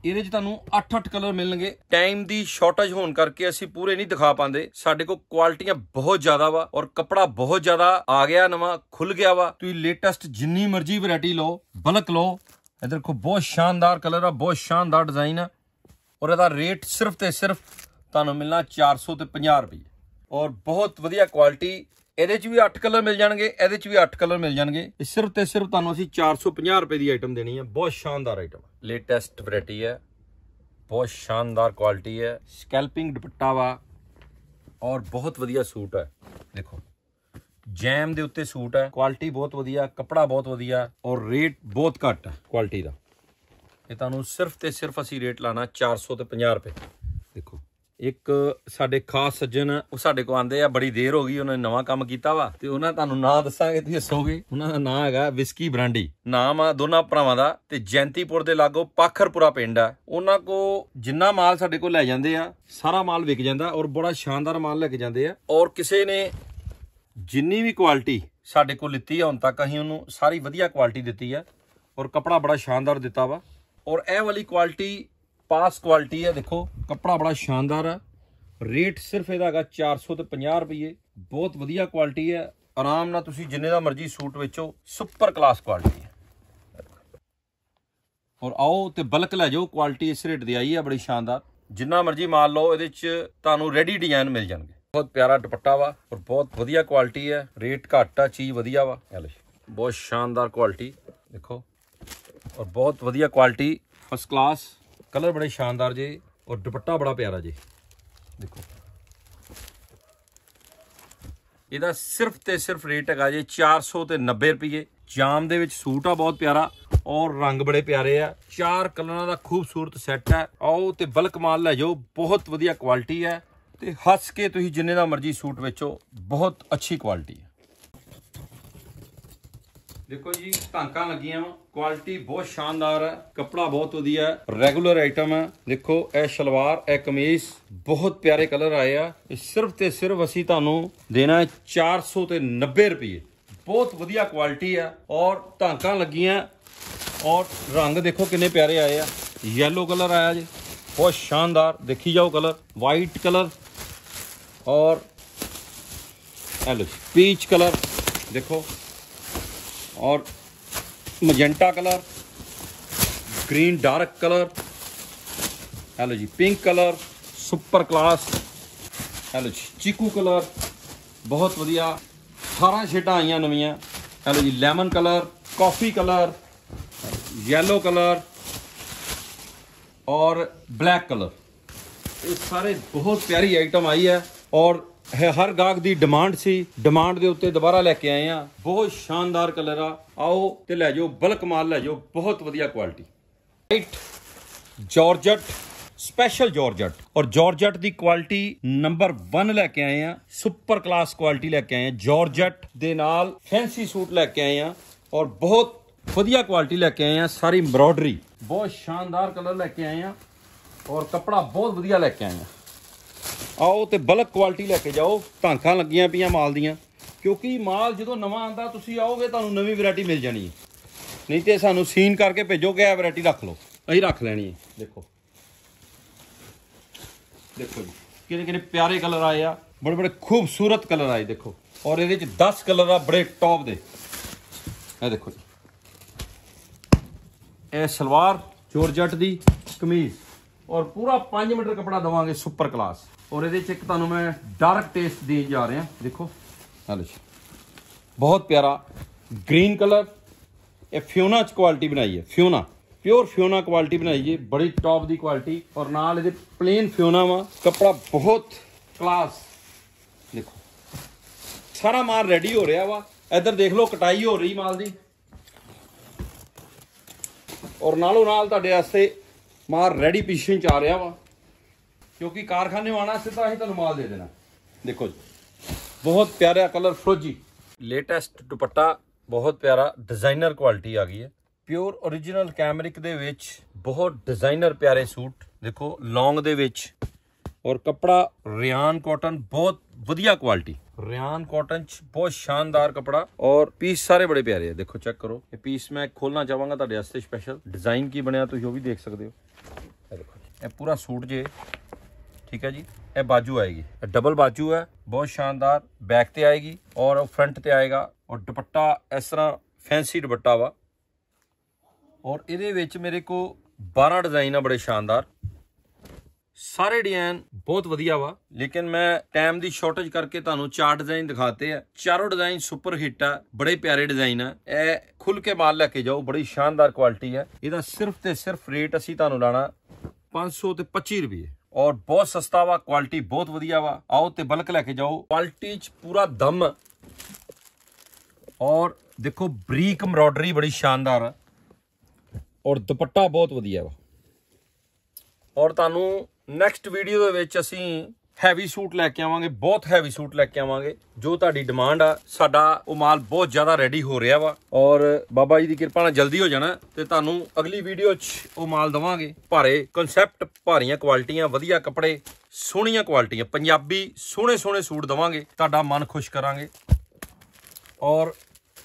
ਇਹਦੇ 'ਚ ਤੁਹਾਨੂੰ 8-8 ਕਲਰ ਮਿਲਣਗੇ ਟਾਈਮ ਦੀ ਸ਼ਾਰਟੇਜ ਹੋਣ ਕਰਕੇ ਅਸੀਂ ਪੂਰੇ ਨਹੀਂ ਦਿਖਾ ਪਾਉਂਦੇ ਸਾਡੇ ਕੋਲ ਕੁਆਲਿਟੀਆਂ ਬਹੁਤ ਜ਼ਿਆਦਾ ਵਾ ਔਰ ਕਪੜਾ ਬਹੁਤ ਜ਼ਿਆਦਾ ਆ ਗਿਆ ਨਵਾਂ ਖੁੱਲ ਗਿਆ ਵਾ ਤੁਸੀਂ ਲੇਟੈਸਟ ਜਿੰਨੀ ਮਰਜ਼ੀ ਵੈਰਾਈਟੀ ਲਓ ਬਲਕ ਲਓ ਇਹ ਦੇਖੋ ਬਹੁਤ ਸ਼ਾਨਦਾਰ ਕਲਰ ਆ ਬਹੁਤ ਸ਼ਾਨਦਾਰ ਡਿਜ਼ਾਈਨ ਆ ਔਰ ਇਹਦਾ ਰੇਟ ਸਿਰਫ ਤੇ ਸਿਰਫ ਤੁਹਾਨੂੰ ਮਿਲਣਾ 400 ਤੇ 50 ਰੁਪਏ ਔਰ ਬਹੁਤ ਵਧੀਆ ਕੁਆਲਿਟੀ ਇਹਦੇ ਚ ਵੀ 8 ਕਲਰ ਮਿਲ ਜਾਣਗੇ ਇਹਦੇ ਚ ਵੀ 8 ਕਲਰ ਮਿਲ ਜਾਣਗੇ ਸਿਰਫ ਤੇ ਸਿਰਫ ਤੁਹਾਨੂੰ ਅਸੀਂ 450 ਰੁਪਏ ਦੀ ਆਈਟਮ ਦੇਣੀ ਆ ਬਹੁਤ ਸ਼ਾਨਦਾਰ ਆਈਟਮ ਲੇਟੈਸਟ ਵੈਰਾਈਟੀ ਹੈ ਬਹੁਤ ਸ਼ਾਨਦਾਰ ਕੁਆਲਿਟੀ ਹੈ ਸਕੈਲਪਿੰਗ ਦੁਪੱਟਾ ਵਾ ਔਰ ਬਹੁਤ ਵਧੀਆ ਸੂਟ ਹੈ ਦੇਖੋ ਜੈਮ ਦੇ ਉੱਤੇ ਸੂਟ ਹੈ ਕੁਆਲਿਟੀ ਬਹੁਤ ਵਧੀਆ ਕੱਪੜਾ ਬਹੁਤ ਵਧੀਆ ਔਰ ਰੇਟ ਬਹੁਤ ਘੱਟ ਹੈ ਕੁਆਲਿਟੀ ਦਾ ਇਹ ਤੁਹਾਨੂੰ ਸਿਰਫ ਤੇ ਸਿਰਫ ਅਸੀਂ ਰੇਟ ਲਾਣਾ 400 50 ਰੁਪਏ ਦੇਖੋ ਇੱਕ ਸਾਡੇ ਖਾਸ ਸੱਜਣ ਉਹ ਸਾਡੇ ਕੋ ਆਂਦੇ ਆ ਬੜੀ ਦੇਰ ਹੋ ਗਈ ਉਹਨੇ ਨਵਾਂ ਕੰਮ ਕੀਤਾ ਵਾ ਤੇ ਉਹਨਾਂ ਤੁਹਾਨੂੰ ਨਾਂ ਦੱਸਾਂਗੇ ਤੁਸੀਂ ਹੱਸੋਗੇ ਉਹਨਾਂ ਦਾ ਨਾਂ ਹੈਗਾ ਵਿਸਕੀ ਬਰਾਂਡੀ ਨਾਮ ਆ ਦੋਨਾਂ ਭਰਾਵਾਂ ਦਾ ਤੇ ਜੈਂਤੀਪੁਰ ਦੇ ਲਾਗੋ ਪਾਖਰਪੁਰਾ ਪਿੰਡ ਆ ਉਹਨਾਂ ਕੋ ਜਿੰਨਾ ਮਾਲ ਸਾਡੇ ਕੋ ਲੈ ਜਾਂਦੇ ਆ ਸਾਰਾ ਮਾਲ ਵਿਕ ਜਾਂਦਾ ਔਰ ਬੜਾ ਸ਼ਾਨਦਾਰ ਮਾਲ ਲੈ ਕੇ ਜਾਂਦੇ ਆ ਔਰ ਕਿਸੇ ਨੇ ਜਿੰਨੀ ਵੀ ਕੁਆਲਿਟੀ ਸਾਡੇ ਕੋਲ ਲਿੱਤੀ ਆ ਹੁਣ ਤੱਕ ਅਸੀਂ ਉਹਨੂੰ ਸਾਰੀ ਵਧੀਆ ਕੁਆਲਿਟੀ ਦਿੱਤੀ ਆ ਔਰ ਕਪੜਾ ਬੜਾ ਸ਼ਾਨਦਾਰ ਦਿੱਤਾ ਵਾ ਔਰ ਇਹ ਵਾਲੀ ਕੁਆਲਿਟੀ ਪਾਸ ਕੁਆਲਿਟੀ ਆ ਦੇਖੋ ਕਪੜਾ ਬੜਾ ਸ਼ਾਨਦਾਰ ਆ ਰੇਟ ਸਿਰਫ ਇਹਦਾ ਹੈਗਾ 450 ਰੁਪਏ ਬਹੁਤ ਵਧੀਆ ਕੁਆਲਿਟੀ ਹੈ ਆਰਾਮ ਨਾਲ ਤੁਸੀਂ ਜਿੰਨੇ ਦਾ ਮਰਜ਼ੀ ਸੂਟ ਵੇਚੋ ਸੁਪਰ ਕਲਾਸ ਕੁਆਲਿਟੀ ਹੈ ਔਰ ਆਓ ਤੇ ਬਲਕ ਲੈ ਜਾਓ ਕੁਆਲਿਟੀ ਇਸ ਰੇਟ ਦੀ ਆਈ ਹੈ ਬੜੀ ਸ਼ਾਨਦਾਰ ਜਿੰਨਾ ਮਰਜ਼ੀ ਮਾਲ ਲਓ ਇਹਦੇ ਚ ਤੁਹਾਨੂੰ ਰੈਡੀ ਡਿਜ਼ਾਈਨ ਮਿਲ ਜਾਣਗੇ ਬਹੁਤ ਪਿਆਰਾ ਦੁਪੱਟਾ ਵਾ ਔਰ ਬਹੁਤ ਵਧੀਆ ਕੁਆਲਿਟੀ ਹੈ ਰੇਟ ਘੱਟ ਆ ਚੀਜ਼ ਵਧੀਆ ਵਾ ਇਹ ਲਓ ਬਹੁਤ ਸ਼ਾਨਦਾਰ ਕੁਆਲਿਟੀ ਦੇਖੋ ਔਰ ਬਹੁਤ ਵਧੀਆ ਕੁਆਲਿਟੀ ਫਸਟ ਕਲਾਸ ਕਲਰ ਬੜੇ ਸ਼ਾਨਦਾਰ ਜੀ ਔਰ ਦੁਪੱਟਾ ਬੜਾ ਪਿਆਰਾ ਜੀ ਦੇਖੋ ਇਹਦਾ ਸਿਰਫ ਤੇ ਸਿਰਫ ਰੇਟ ਹੈਗਾ ਜੀ 400 ਤੇ 90 ਰੁਪਏ ਜਾਮ ਦੇ ਵਿੱਚ ਸੂਟ ਆ ਬਹੁਤ ਪਿਆਰਾ ਔਰ ਰੰਗ ਬੜੇ ਪਿਆਰੇ ਆ ਚਾਰ ਕਲਰਾਂ ਦਾ ਖੂਬਸੂਰਤ ਸੈੱਟ ਹੈ ਆਓ ਤੇ ਬਲਕ ਮਾਲ ਲੈ ਜਾਓ ਬਹੁਤ ਵਧੀਆ ਕੁਆਲਿਟੀ ਹੈ ਤੇ ਹੱਸ ਕੇ ਤੁਸੀਂ ਜਿੰਨੇ ਦਾ ਮਰਜ਼ੀ ਸੂਟ ਵੇਚੋ ਬਹੁਤ ਅੱਛੀ ਕੁਆਲਿਟੀ ਹੈ ਦੇਖੋ ਜੀ ਟਾਂਕਾਂ ਲੱਗੀਆਂ ਵਾ ਕੁਆਲਿਟੀ ਬਹੁਤ ਸ਼ਾਨਦਾਰ ਹੈ ਕੱਪੜਾ ਬਹੁਤ ਵਧੀਆ ਹੈ ਰੈਗੂਲਰ ਆਈਟਮ ਹੈ ਦੇਖੋ ਇਹ ਸ਼ਲਵਾਰ ਇਹ ਕਮੀਜ਼ ਬਹੁਤ ਪਿਆਰੇ ਕਲਰ ਆਏ ਆ ਇਹ ਸਿਰਫ ਤੇ ਸਿਰਫ ਅਸੀਂ ਤੁਹਾਨੂੰ ਦੇਣਾ ਹੈ 490 ਰੁਪਏ ਬਹੁਤ ਵਧੀਆ ਕੁਆਲਿਟੀ ਹੈ ਔਰ ਟਾਂਕਾਂ ਲੱਗੀਆਂ ਔਰ ਰੰਗ ਦੇਖੋ ਕਿੰਨੇ ਪਿਆਰੇ ਆਏ ਆ ਯੈਲੋ ਕਲਰ ਆਇਆ ਜੀ ਬਹੁਤ ਸ਼ਾਨਦਾਰ ਦੇਖੀ ਜਾਓ ਕਲਰ ਵਾਈਟ ਕਲਰ और पीच कलर देखो और magenta colour green dark colour hello जी pink colour super class hello जी चीकू कलर बहुत वाया अठारह शेटा आई नवी हेलो जी lemon colour coffee colour yellow colour और ब्लैक कलर ये सारे बहुत प्यारी आइटम आई है ਔਰ ਹਰ ਗਾਗ ਦੀ ਡਿਮਾਂਡ ਸੀ ਡਿਮਾਂਡ ਦੇ ਉੱਤੇ ਦੁਬਾਰਾ ਲੈ ਕੇ ਆਏ ਆ ਬਹੁਤ ਸ਼ਾਨਦਾਰ ਕਲਰ ਆ ਆਓ ਤੇ ਲੈ ਜਾਓ ਬਲਕ ਮਾਲ ਲੈ ਜਾਓ ਬਹੁਤ ਵਧੀਆ quality right georgette special georgette ਔਰ ਜਾਰਜਟ ਦੀ ਕੁਆਲਿਟੀ ਨੰਬਰ 1 ਲੈ ਕੇ ਆਏ ਆ ਸੁਪਰ ਕਲਾਸ ਕੁਆਲਿਟੀ ਲੈ ਕੇ ਆਏ ਆ ਜਾਰਜਟ ਦੇ ਨਾਲ ਫੈਂਸੀ ਸੂਟ ਲੈ ਕੇ ਆਏ ਆ ਔਰ ਬਹੁਤ ਵਧੀਆ ਕੁਆਲਿਟੀ ਲੈ ਕੇ ਆਏ ਆ ਸਾਰੀ ਐਮਬ੍ਰੋਇਡਰੀ ਬਹੁਤ ਸ਼ਾਨਦਾਰ ਕਲਰ ਲੈ ਕੇ ਆਏ ਆ ਔਰ ਕਪੜਾ ਬਹੁਤ ਵਧੀਆ ਲੈ ਕੇ ਆਏ ਆ ਆਓ ਤੇ ਬਲਕ ਕੁਆਲਿਟੀ ਲੈ ਕੇ ਜਾਓ ਢਾਂਕਾਂ ਲੱਗੀਆਂ ਪਈਆਂ ਮਾਲ ਦੀਆਂ ਕਿਉਂਕਿ ਮਾਲ ਜਦੋਂ ਨਵਾਂ ਆਂਦਾ ਤੁਸੀਂ ਆਓਗੇ ਤੁਹਾਨੂੰ ਨਵੀਂ ਵੈਰਾਈਟੀ ਮਿਲ ਜਾਣੀ ਹੈ ਨਹੀਂ ਤੇ ਸਾਨੂੰ ਸੀਨ ਕਰਕੇ ਭੇਜੋ ਕਿ ਆ ਵੈਰਾਈਟੀ ਰੱਖ ਲਓ ਅਸੀਂ ਰੱਖ ਲੈਣੀ ਹੈ ਦੇਖੋ ਦੇਖੋ ਜੀ ਕਿਹਨੇ ਪਿਆਰੇ ਕਲਰ ਆਏ ਆ ਬੜੇ ਬੜੇ ਖੂਬਸੂਰਤ ਕਲਰ ਆਏ ਦੇਖੋ ਔਰ ਇਹਦੇ ਵਿੱਚ 10 ਕਲਰ ਆ ਬੜੇ ਟੌਪ ਦੇ ਇਹ ਦੇਖੋ ਜੀ ਇਹ ਸਲਵਾਰ ਜੋਰਜੱਟ ਦੀ ਕਮੀਜ਼ ਔਰ ਪੂਰਾ 5 ਮੀਟਰ ਕਪੜਾ ਦਵਾਂਗੇ ਸੁਪਰ ਕਲਾਸ ਔਰ ਇਹਦੇ ਚ ਇੱਕ ਤੁਹਾਨੂੰ ਮੈਂ ਡਾਰਕ ਟੇਸਟ ਦੇ ਜਾ ਰਿਹਾ ਦੇਖੋ ਜੀ ਬਹੁਤ ਪਿਆਰਾ ਗ੍ਰੀਨ ਕਲਰ ਇਹ ਫਿਓਨਾ ਚ ਕੁਆਲਿਟੀ ਬਣਾਈ ਹੈ ਫਿਓਨਾ ਪਿਓਰ ਫਿਓਨਾ ਕੁਆਲਿਟੀ ਬਣਾਈ ਹੈ ਬੜੀ ਟੌਪ ਦੀ ਕੁਆਲਿਟੀ ਔਰ ਨਾਲ ਇਹਦੇ ਪਲੇਨ ਫਿਓਨਾ ਵਾ ਕਪੜਾ ਬਹੁਤ ਕਲਾਸ ਦੇਖੋ ਸਾਰਾ ਮਾਲ ਰੈਡੀ ਹੋ ਰਿਹਾ ਵਾ ਇੱਧਰ ਦੇਖ ਲਓ ਕਟਾਈ ਹੋ ਰਹੀ ਮਾਲ ਦੀ ਔਰ ਨਾਲੋਂ ਨਾਲ ਤੁਹਾਡੇ ਵਾਸਤੇ ਮਾਲ ਰੈਡੀ ਪੋਜੀਸ਼ਨ 'ਚ ਆ ਰਿਹਾ ਵਾ ਕਿਉਂਕਿ ਕਾਰਖਾਨੇ ਆਣਾ ਸਿੱਧਾ ਅਸੀਂ ਤੁਹਾਨੂੰ ਮਾਲ ਦੇ ਦੇਣਾ ਦੇਖੋ ਜੀ ਬਹੁਤ ਪਿਆਰਾ ਕਲਰ ਫਰੋਜੀ ਲੇਟੈਸਟ ਦੁਪੱਟਾ ਬਹੁਤ ਪਿਆਰਾ ਡਿਜ਼ਾਈਨਰ ਕੁਆਲਿਟੀ ਆ ਗਈ ਹੈ ਪਿਓਰ origignal ਕੈਮਰਿਕ ਦੇ ਵਿੱਚ ਬਹੁਤ ਡਿਜ਼ਾਈਨਰ ਪਿਆਰੇ ਸੂਟ ਦੇਖੋ ਲੌਂਗ ਦੇ ਵਿੱਚ ਔਰ ਕਪੜਾ ਰਿਆਨ ਕਾਟਨ ਬਹੁਤ ਵਧੀਆ ਕੁਆਲਿਟੀ ਰਿਆਨ ਕਾਟਨ ਚ ਬਹੁਤ ਸ਼ਾਨਦਾਰ ਕਪੜਾ ਔਰ ਪੀਸ ਸਾਰੇ ਬੜੇ ਪਿਆਰੇ ਆ ਦੇਖੋ ਚੈੱਕ ਕਰੋ ਇਹ ਪੀਸ ਮੈਂ ਖੋਲਣਾ ਚਾਹਾਂਗਾ ਤੁਹਾਡੇ ਵਾਸਤੇ ਸਪੈਸ਼ਲ ਡਿਜ਼ਾਈਨ ਕੀ ਬਣਿਆ ਤੁਸੀਂ ਉਹ ਵੀ ਦੇਖ ਸਕਦੇ ਹੋ ਇਹ ਪੂਰਾ ਸੂਟ ਜੇ ਠੀਕ ਹੈ ਜੀ ਇਹ ਬਾਜੂ ਆਏਗੀ ਡਬਲ ਬਾਜੂ ਹੈ ਬਹੁਤ ਸ਼ਾਨਦਾਰ ਬੈਕ ਤੇ ਆਏਗੀ ਔਰ ਫਰੰਟ ਤੇ ਆਏਗਾ ਔਰ ਦੁਪੱਟਾ ਇਸ ਤਰ੍ਹਾਂ ਫੈਂਸੀ ਦੁਪੱਟਾ ਵਾ ਔਰ ਇਹਦੇ ਵਿੱਚ ਮੇਰੇ ਕੋ 12 ਡਿਜ਼ਾਈਨ ਆ ਬੜੇ ਸ਼ਾਨਦਾਰ ਸਾਰੇ ਡਿਜ਼ਾਈਨ ਬਹੁਤ ਵਧੀਆ ਵਾ ਲੇਕਿਨ ਮੈਂ ਟਾਈਮ ਦੀ ਸ਼ਾਰਟੇਜ ਕਰਕੇ ਤੁਹਾਨੂੰ ਚਾਰ ਡਿਜ਼ਾਈਨ ਦਿਖਾਤੇ ਆ ਚਾਰੋਂ ਡਿਜ਼ਾਈਨ ਸੁਪਰ ਹਿੱਟ ਆ ਬੜੇ ਪਿਆਰੇ ਡਿਜ਼ਾਈਨ ਆ ਇਹ ਖੁੱਲ ਕੇ ਮਾਲ ਲੈ ਕੇ ਜਾਓ ਬੜੀ ਸ਼ਾਨਦਾਰ ਕੁਆਲਿਟੀ ਆ ਇਹਦਾ ਸਿਰਫ ਤੇ ਸਿਰਫ ਰੇਟ ਅਸੀਂ ਤੁਹਾਨੂੰ ਲਾਣਾ 500 ਤੇ 25 ਰੁਪਏ ਔਰ ਬਹੁਤ ਸਸਤਾ ਵਾ ਕੁਆਲਿਟੀ ਬਹੁਤ ਵਧੀਆ ਵਾ ਆਓ ਤੇ ਬਲਕ ਲੈ ਕੇ ਜਾਓ ਕੁਆਲਿਟੀ ਚ ਪੂਰਾ ਦਮ ਔਰ ਦੇਖੋ ਬਰੀਕ ਐਮਬਰਾਇਡਰੀ ਬੜੀ ਸ਼ਾਨਦਾਰ ਆ ਔਰ ਦੁਪੱਟਾ ਬਹੁਤ ਵਧੀਆ ਵਾ ਔਰ ਤੁਹਾਨੂੰ ਨੈਕਸਟ ਵੀਡੀਓ ਦੇ ਵਿੱਚ ਅਸੀਂ ਹੈਵੀ ਸੂਟ ਲੈ ਕੇ ਆਵਾਂਗੇ ਬਹੁਤ ਹੈਵੀ ਸੂਟ ਲੈ ਕੇ ਆਵਾਂਗੇ ਜੋ ਤੁਹਾਡੀ ਡਿਮਾਂਡ ਆ ਸਾਡਾ ਉਹ ਮਾਲ ਬਹੁਤ ਜ਼ਿਆਦਾ ਰੈਡੀ ਹੋ ਰਿਹਾ ਵਾ ਔਰ ਬਾਬਾ ਜੀ ਦੀ ਕਿਰਪਾ ਨਾਲ ਜਲਦੀ ਹੋ ਜਾਣਾ ਤੇ ਤੁਹਾਨੂੰ ਅਗਲੀ ਵੀਡੀਓ 'ਚ ਉਹ ਮਾਲ ਦਵਾਂਗੇ ਭਾਰੇ ਕਨਸੈਪਟ ਭਾਰੀਆਂ ਕੁਆਲਿਟੀਆਂ ਵਧੀਆ ਕੱਪੜੇ ਸੋਹਣੀਆਂ ਕੁਆਲਿਟੀਆਂ ਪੰਜਾਬੀ ਸੋਹਣੇ ਸੋਹਣੇ ਸੂਟ ਦਵਾਂਗੇ ਤੁਹਾਡਾ ਮਨ ਖੁਸ਼ ਕਰਾਂਗੇ ਔਰ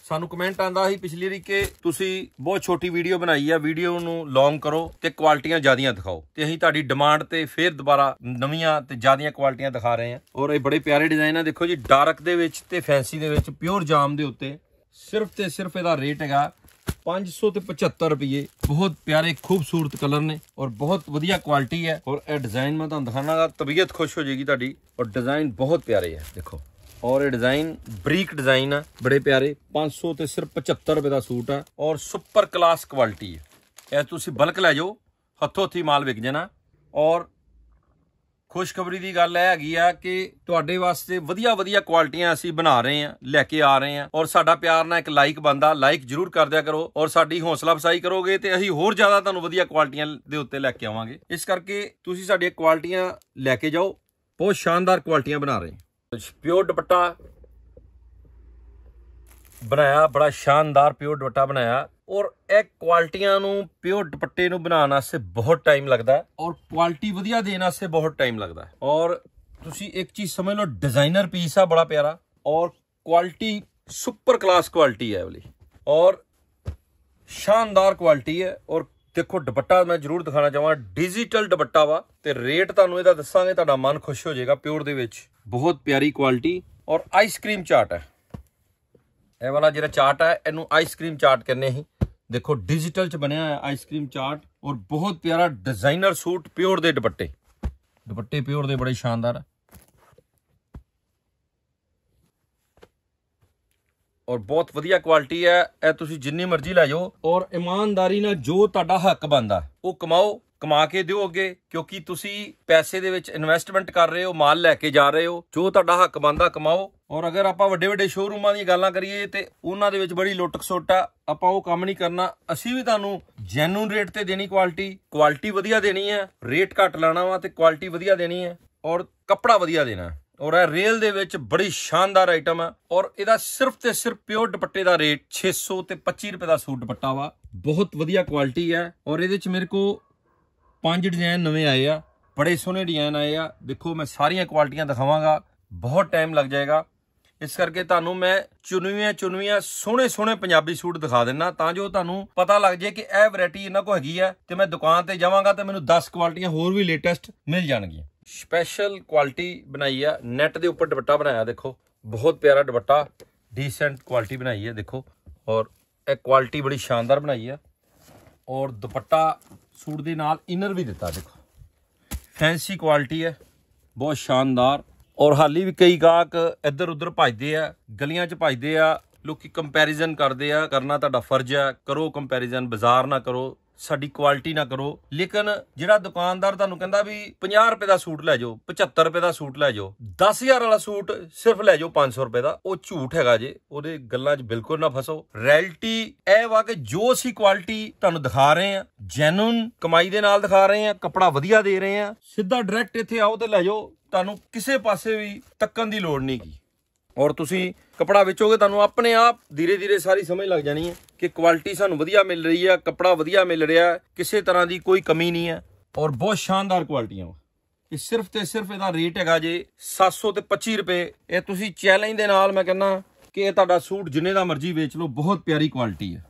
ਸਾਨੂੰ ਕਮੈਂਟ ਆਂਦਾ ਸੀ ਪਿਛਲੀ ਵਾਰੀ ਕਿ ਤੁਸੀਂ ਬਹੁਤ ਛੋਟੀ ਵੀਡੀਓ ਬਣਾਈ ਆ ਵੀਡੀਓ ਨੂੰ ਲੌਂਗ ਕਰੋ ਤੇ ਕੁਆਲਿਟੀਆਂ ਜ਼ਿਆਦੀਆਂ ਦਿਖਾਓ ਤੇ ਅਸੀਂ ਤੁਹਾਡੀ ਡਿਮਾਂਡ ਤੇ ਫੇਰ ਦੁਬਾਰਾ ਨਵੀਆਂ ਤੇ ਜ਼ਿਆਦੀਆਂ ਕੁਆਲਿਟੀਆਂ ਦਿਖਾ ਰਹੇ ਆ ਔਰ ਇਹ ਬੜੇ ਪਿਆਰੇ ਡਿਜ਼ਾਈਨ ਆ ਦੇਖੋ ਜੀ ਡਾਰਕ ਦੇ ਵਿੱਚ ਤੇ ਫੈਂਸੀ ਦੇ ਵਿੱਚ ਪਿਓਰ ਜਾਮ ਦੇ ਉੱਤੇ ਸਿਰਫ ਤੇ ਸਿਰਫ ਇਹਦਾ ਰੇਟ ਹੈਗਾ 575 ਰੁਪਏ ਬਹੁਤ ਪਿਆਰੇ ਖੂਬਸੂਰਤ ਕਲਰ ਨੇ ਔਰ ਬਹੁਤ ਵਧੀਆ ਕੁਆਲਿਟੀ ਹੈ ਔਰ ਇਹ ਡਿਜ਼ਾਈਨ ਮੈਂ ਤੁਹਾਨੂੰ ਦਿਖਾਣਾਗਾ ਤਬੀਅਤ ਖੁਸ਼ ਹੋ ਜਾਏਗੀ ਤੁਹਾਡੀ ਔਰ ਡਿਜ਼ਾਈਨ ਬਹੁਤ ਪਿਆਰੇ ਹੈ ਦੇਖੋ ਔਰ ਇਹ ਡਿਜ਼ਾਈਨ ਬਰੀਕ ਡਿਜ਼ਾਈਨ ਆ ਬੜੇ ਪਿਆਰੇ 500 ਤੇ ਸਿਰਫ 75 ਰੁਪਏ ਦਾ ਸੂਟ ਆ ਔਰ ਸੁਪਰ ਕਲਾਸ ਕੁਆਲਿਟੀ ਹੈ ਇਹ ਤੁਸੀਂ ਬਲਕ ਲੈ ਜਾਓ ਹੱਥੋਂ ਹੱਥੀ ਮਾਲ ਵਿਕ ਜਾਣਾ ਔਰ ਖੁਸ਼ਖਬਰੀ ਦੀ ਗੱਲ ਇਹ ਹੈਗੀ ਆ ਕਿ ਤੁਹਾਡੇ ਵਾਸਤੇ ਵਧੀਆ ਵਧੀਆ ਕੁਆਲਟੀਆਂ ਅਸੀਂ ਬਣਾ ਰਹੇ ਆ ਲੈ ਕੇ ਆ ਰਹੇ ਆ ਔਰ ਸਾਡਾ ਪਿਆਰ ਨਾਲ ਇੱਕ ਲਾਈਕ ਬੰਦਾ ਲਾਈਕ ਜਰੂਰ ਕਰ ਦਿਆ ਕਰੋ ਔਰ ਸਾਡੀ ਹੌਸਲਾ ਅਫਜ਼ਾਈ ਕਰੋਗੇ ਤੇ ਅਸੀਂ ਹੋਰ ਜ਼ਿਆਦਾ ਤੁਹਾਨੂੰ ਵਧੀਆ ਕੁਆਲਟੀਆਂ ਦੇ ਉੱਤੇ ਲੈ ਕੇ ਆਵਾਂਗੇ ਇਸ ਕਰਕੇ ਤੁਸੀਂ ਸਾਡੀਆਂ ਕੁਆਲਟੀਆਂ ਲੈ ਕੇ ਜਾਓ ਬਹੁਤ ਸ਼ਾਨਦਾਰ ਕੁਆਲਟੀਆਂ ਬਣਾ ਰਹੇ ਪਿਓਰ ਦੁਪੱਟਾ ਬਣਾਇਆ ਬੜਾ ਸ਼ਾਨਦਾਰ ਪਿਓਰ ਦੁਪੱਟਾ ਬਣਾਇਆ ਔਰ ਇਹ ਕੁਆਲਟੀਆਂ ਨੂੰ ਪਿਓਰ ਦੁਪੱਟੇ ਨੂੰ ਬਣਾਉਣ ਵਾਸਤੇ ਬਹੁਤ ਟਾਈਮ ਲੱਗਦਾ ਔਰ ਕੁਆਲਿਟੀ ਵਧੀਆ ਦੇਣ ਵਾਸਤੇ ਬਹੁਤ ਟਾਈਮ ਲੱਗਦਾ ਔਰ ਤੁਸੀਂ ਇੱਕ ਚੀਜ਼ ਸਮਝ ਲਓ ਡਿਜ਼ਾਈਨਰ ਪੀਸ ਆ ਬੜਾ ਪਿਆਰਾ ਔਰ ਕੁਆਲਿਟੀ ਸੁਪਰ ਕਲਾਸ ਕੁਆਲਿਟੀ ਹੈ ਵਾਲੀ ਔਰ ਸ਼ਾਨਦਾਰ ਕੁਆਲਿਟੀ ਹੈ ਔਰ ਦੇਖੋ ਦੁਪੱਟਾ ਮੈਂ ਜ਼ਰੂਰ ਦਿਖਾਣਾ ਚਾਹਾਂ ਡਿਜੀਟਲ ਦੁਪੱਟਾ ਵਾ ਤੇ ਰੇਟ ਤੁਹਾਨੂੰ ਇਹਦਾ ਦੱਸਾਂਗੇ ਤੁਹਾਡਾ ਮਨ ਖੁਸ਼ ਹੋ ਜਾਏਗਾ ਪਿਓਰ ਦੇ ਵਿੱਚ ਬਹੁਤ ਪਿਆਰੀ ਕੁਆਲਿਟੀ ਔਰ ਆਈਸਕ੍ਰੀਮ ਚਾਟ ਹੈ ਇਹ ਵਾਲਾ ਜਿਹੜਾ ਚਾਟ ਹੈ ਇਹਨੂੰ ਆਈਸਕ੍ਰੀਮ ਚਾਟ ਕਹਿੰਦੇ ਹੀ ਦੇਖੋ ਡਿਜੀਟਲ ਚ ਬਣਿਆ ਹੈ ਆਈਸਕ੍ਰੀਮ ਚਾਟ ਔਰ ਬਹੁਤ ਪਿਆਰਾ ਡਿਜ਼ਾਈਨਰ ਸੂਟ ਪਿਓਰ ਦੇ ਦੁਪੱਟੇ ਦੁਪੱਟੇ ਪਿਓਰ ਦੇ ਬੜੇ ਸ਼ਾਨਦਾਰ ਹੈ ਔਰ ਬਹੁਤ ਵਧੀਆ ਕੁਆਲਿਟੀ ਹੈ ਇਹ ਤੁਸੀਂ ਜਿੰਨੀ ਮਰਜ਼ੀ ਲੈ ਜਾਓ ਔਰ ਇਮਾਨਦਾਰੀ ਨਾਲ ਜੋ ਤੁਹਾਡਾ ਹੱਕ ਬੰਦਾ ਉਹ ਕਮਾਓ ਕਮਾ ਕੇ ਦਿਓ ਅੱਗੇ ਕਿਉਂਕਿ ਤੁਸੀਂ ਪੈਸੇ ਦੇ ਵਿੱਚ ਇਨਵੈਸਟਮੈਂਟ ਕਰ ਰਹੇ ਹੋ ਮਾਲ ਲੈ ਕੇ ਜਾ ਰਹੇ ਹੋ ਜੋ ਤੁਹਾਡਾ ਹੱਕ ਬੰਦਾ ਕਮਾਓ ਔਰ ਅਗਰ ਆਪਾਂ ਵੱਡੇ ਵੱਡੇ ਸ਼ੋਰੂਮਾਂ ਦੀਆਂ ਗੱਲਾਂ ਕਰੀਏ ਤੇ ਉਹਨਾਂ ਦੇ ਵਿੱਚ ਬੜੀ ਲੁੱਟ ਸੁੱਟ ਆ ਆਪਾਂ ਉਹ ਕੰਮ ਨਹੀਂ ਕਰਨਾ ਅਸੀਂ ਵੀ ਤੁਹਾਨੂੰ ਜੈਨੂਨ ਰੇਟ ਤੇ ਦੇਣੀ ਕੁਆਲਿਟੀ ਕੁਆਲਿਟੀ ਵਧੀਆ ਦੇਣੀ ਹੈ ਰੇਟ ਘੱਟ ਲਾਣਾ ਵਾ ਤੇ ਕੁਆਲਿਟੀ ਵਧੀਆ ਦੇਣੀ ਹੈ ਔਰ ਕੱਪੜਾ ਵਧੀਆ ਦੇਣਾ ਔਰ ਇਹ ਰੀਅਲ ਦੇ ਵਿੱਚ ਬੜੀ ਸ਼ਾਨਦਾਰ ਆਈਟਮ ਆ ਔਰ ਇਹਦਾ ਸਿਰਫ ਤੇ ਸਿਰਫ ਪਿਓਰ ਦੁਪੱਟੇ ਦਾ ਰੇਟ 600 ਤੇ 25 ਰੁਪਏ ਦਾ ਸੂਟ ਦੁਪੱਟਾ ਵਾ ਬਹੁਤ ਵਧੀਆ ਕੁਆਲਿਟੀ ਹੈ ਔਰ ਇਹਦੇ ਵਿੱਚ ਮੇਰੇ ਕੋ ਪੰਜ ਡਿਜ਼ਾਈਨ ਨਵੇਂ ਆਏ ਆ ਬੜੇ ਸੋਹਣੇ ਡਿਜ਼ਾਈਨ ਆਏ ਆ ਦੇਖੋ ਮੈਂ ਸਾਰੀਆਂ ਕੁਆਲਿਟੀਆਂ ਦਿਖਾਵਾਂਗਾ ਬਹੁਤ ਟਾਈਮ ਲੱਗ ਜਾਏਗਾ ਇਸ ਕਰਕੇ ਤੁਹਾਨੂੰ ਮੈਂ ਚੁਣਵੀਆਂ ਚੁਣਵੀਆਂ ਸੋਹਣੇ ਸੋਹਣੇ ਪੰਜਾਬੀ ਸੂਟ ਦਿਖਾ ਦਿੰਨਾ ਤਾਂ ਜੋ ਤੁਹਾਨੂੰ ਪਤਾ ਲੱਗ ਜੇ ਕਿ ਇਹ ਵੈਰਾਈਟੀ ਇਹਨਾਂ ਕੋ ਹੈਗੀ ਆ ਤੇ ਮੈਂ ਦੁਕਾਨ ਤੇ ਜਾਵਾਂਗਾ ਤੇ ਮੈਨੂੰ 10 ਕੁਆਲਿਟੀਆਂ ਹੋਰ ਵੀ ਲੇਟੈਸਟ ਮਿਲ ਜਾਣਗੀਆਂ ਸਪੈਸ਼ਲ ਕੁਆਲਿਟੀ ਬਣਾਈ ਆ ਨੈਟ ਦੇ ਉੱਪਰ ਦੁਪੱਟਾ ਬਣਾਇਆ ਦੇਖੋ ਬਹੁਤ ਪਿਆਰਾ ਦੁਪੱਟਾ ਡੀਸੈਂਟ ਕੁਆਲਿਟੀ ਬਣਾਈ ਹੈ ਦੇਖੋ ਔਰ ਇਹ ਕੁਆਲਿਟੀ ਬੜੀ ਸ਼ਾਨਦਾਰ ਬਣਾਈ ਆ ਔਰ ਦੁਪੱਟਾ ਸੂਟ ਦੇ ਨਾਲ ਇਨਰ ਵੀ ਦਿੱਤਾ ਦੇਖੋ ਫੈਂਸੀ ਕੁਆਲਿਟੀ ਹੈ ਬਹੁਤ ਸ਼ਾਨਦਾਰ ਔਰ ਹਾਲੀ ਵੀ ਕਈ ਗਾਹਕ ਇੱਧਰ ਉੱਧਰ ਭਜਦੇ ਆ ਗਲੀਆਂ 'ਚ ਭਜਦੇ ਆ ਲੋਕੀ ਕੰਪੈਰੀਜ਼ਨ ਕਰਦੇ ਆ ਕਰਨਾ ਤੁਹਾਡਾ ਫਰਜ਼ ਆ ਕਰੋ ਕੰਪੈਰੀਜ਼ਨ ਬਾਜ਼ਾਰ ਨਾ ਕਰੋ ਸਾਡੀ ਕੁਆਲਿਟੀ ਨਾ ਕਰੋ ਲੇਕਿਨ ਜਿਹੜਾ ਦੁਕਾਨਦਾਰ ਤੁਹਾਨੂੰ ਕਹਿੰਦਾ ਵੀ 50 ਰੁਪਏ ਦਾ ਸੂਟ ਲੈ ਜਾਓ 75 ਰੁਪਏ ਦਾ ਸੂਟ ਲੈ ਜਾਓ 10000 ਵਾਲਾ ਸੂਟ ਸਿਰਫ ਲੈ ਜਾਓ 500 ਰੁਪਏ ਦਾ ਉਹ ਝੂਠ ਹੈਗਾ ਜੇ ਉਹਦੇ ਗੱਲਾਂ 'ਚ ਬਿਲਕੁਲ ਨਾ ਫਸੋ ਰੈਲਿਟੀ ਇਹ ਵਾ ਕਿ ਜੋ ਅਸੀਂ ਕੁਆਲਿਟੀ ਤੁਹਾਨੂੰ ਦਿਖਾ ਰਹੇ ਆ ਜੈਨੂਨ ਕਮਾਈ ਦੇ ਨਾਲ ਦਿਖਾ ਰਹੇ ਆ ਕੱਪੜਾ ਵਧੀਆ ਦੇ ਰਹੇ ਆ ਸਿੱਧਾ ਡਾਇਰੈਕਟ ਇੱਥੇ ਆਓ ਤੇ ਲੈ ਜਾਓ ਤੁਹਾਨੂੰ ਕਿਸੇ ਪਾਸੇ ਵੀ ਤੱਕਣ ਦੀ ਲੋੜ ਨਹੀਂਗੀ ਔਰ ਤੁਸੀਂ ਕਪੜਾ ਵੇਚੋਗੇ ਤੁਹਾਨੂੰ ਆਪਣੇ ਆਪ ਧੀਰੇ ਧੀਰੇ ਸਾਰੀ ਸਮਝ ਲੱਗ ਜਾਣੀ ਹੈ ਕਿ ਕੁਆਲਿਟੀ ਸਾਨੂੰ ਵਧੀਆ ਮਿਲ ਰਹੀ ਹੈ ਕਪੜਾ ਵਧੀਆ ਮਿਲ ਰਿਹਾ ਕਿਸੇ ਤਰ੍ਹਾਂ ਦੀ ਕੋਈ ਕਮੀ ਨਹੀਂ ਹੈ ਔਰ ਬਹੁਤ ਸ਼ਾਨਦਾਰ ਕੁਆਲਿਟੀਆਂ ਇਹ ਸਿਰਫ ਤੇ ਸਿਰਫ ਇਹਦਾ ਰੇਟ ਹੈਗਾ ਜੇ 700 ਤੇ 25 ਰੁਪਏ ਇਹ ਤੁਸੀਂ ਚੈਲੰਜ ਦੇ ਨਾਲ ਮੈਂ ਕਹਿੰਦਾ ਕਿ ਇਹ ਤੁਹਾਡਾ ਸੂਟ ਜਿੰਨੇ ਦਾ ਮਰਜ਼ੀ ਵੇਚ ਲਓ ਬਹੁਤ ਪਿਆਰੀ ਕੁਆਲਿਟੀ ਹੈ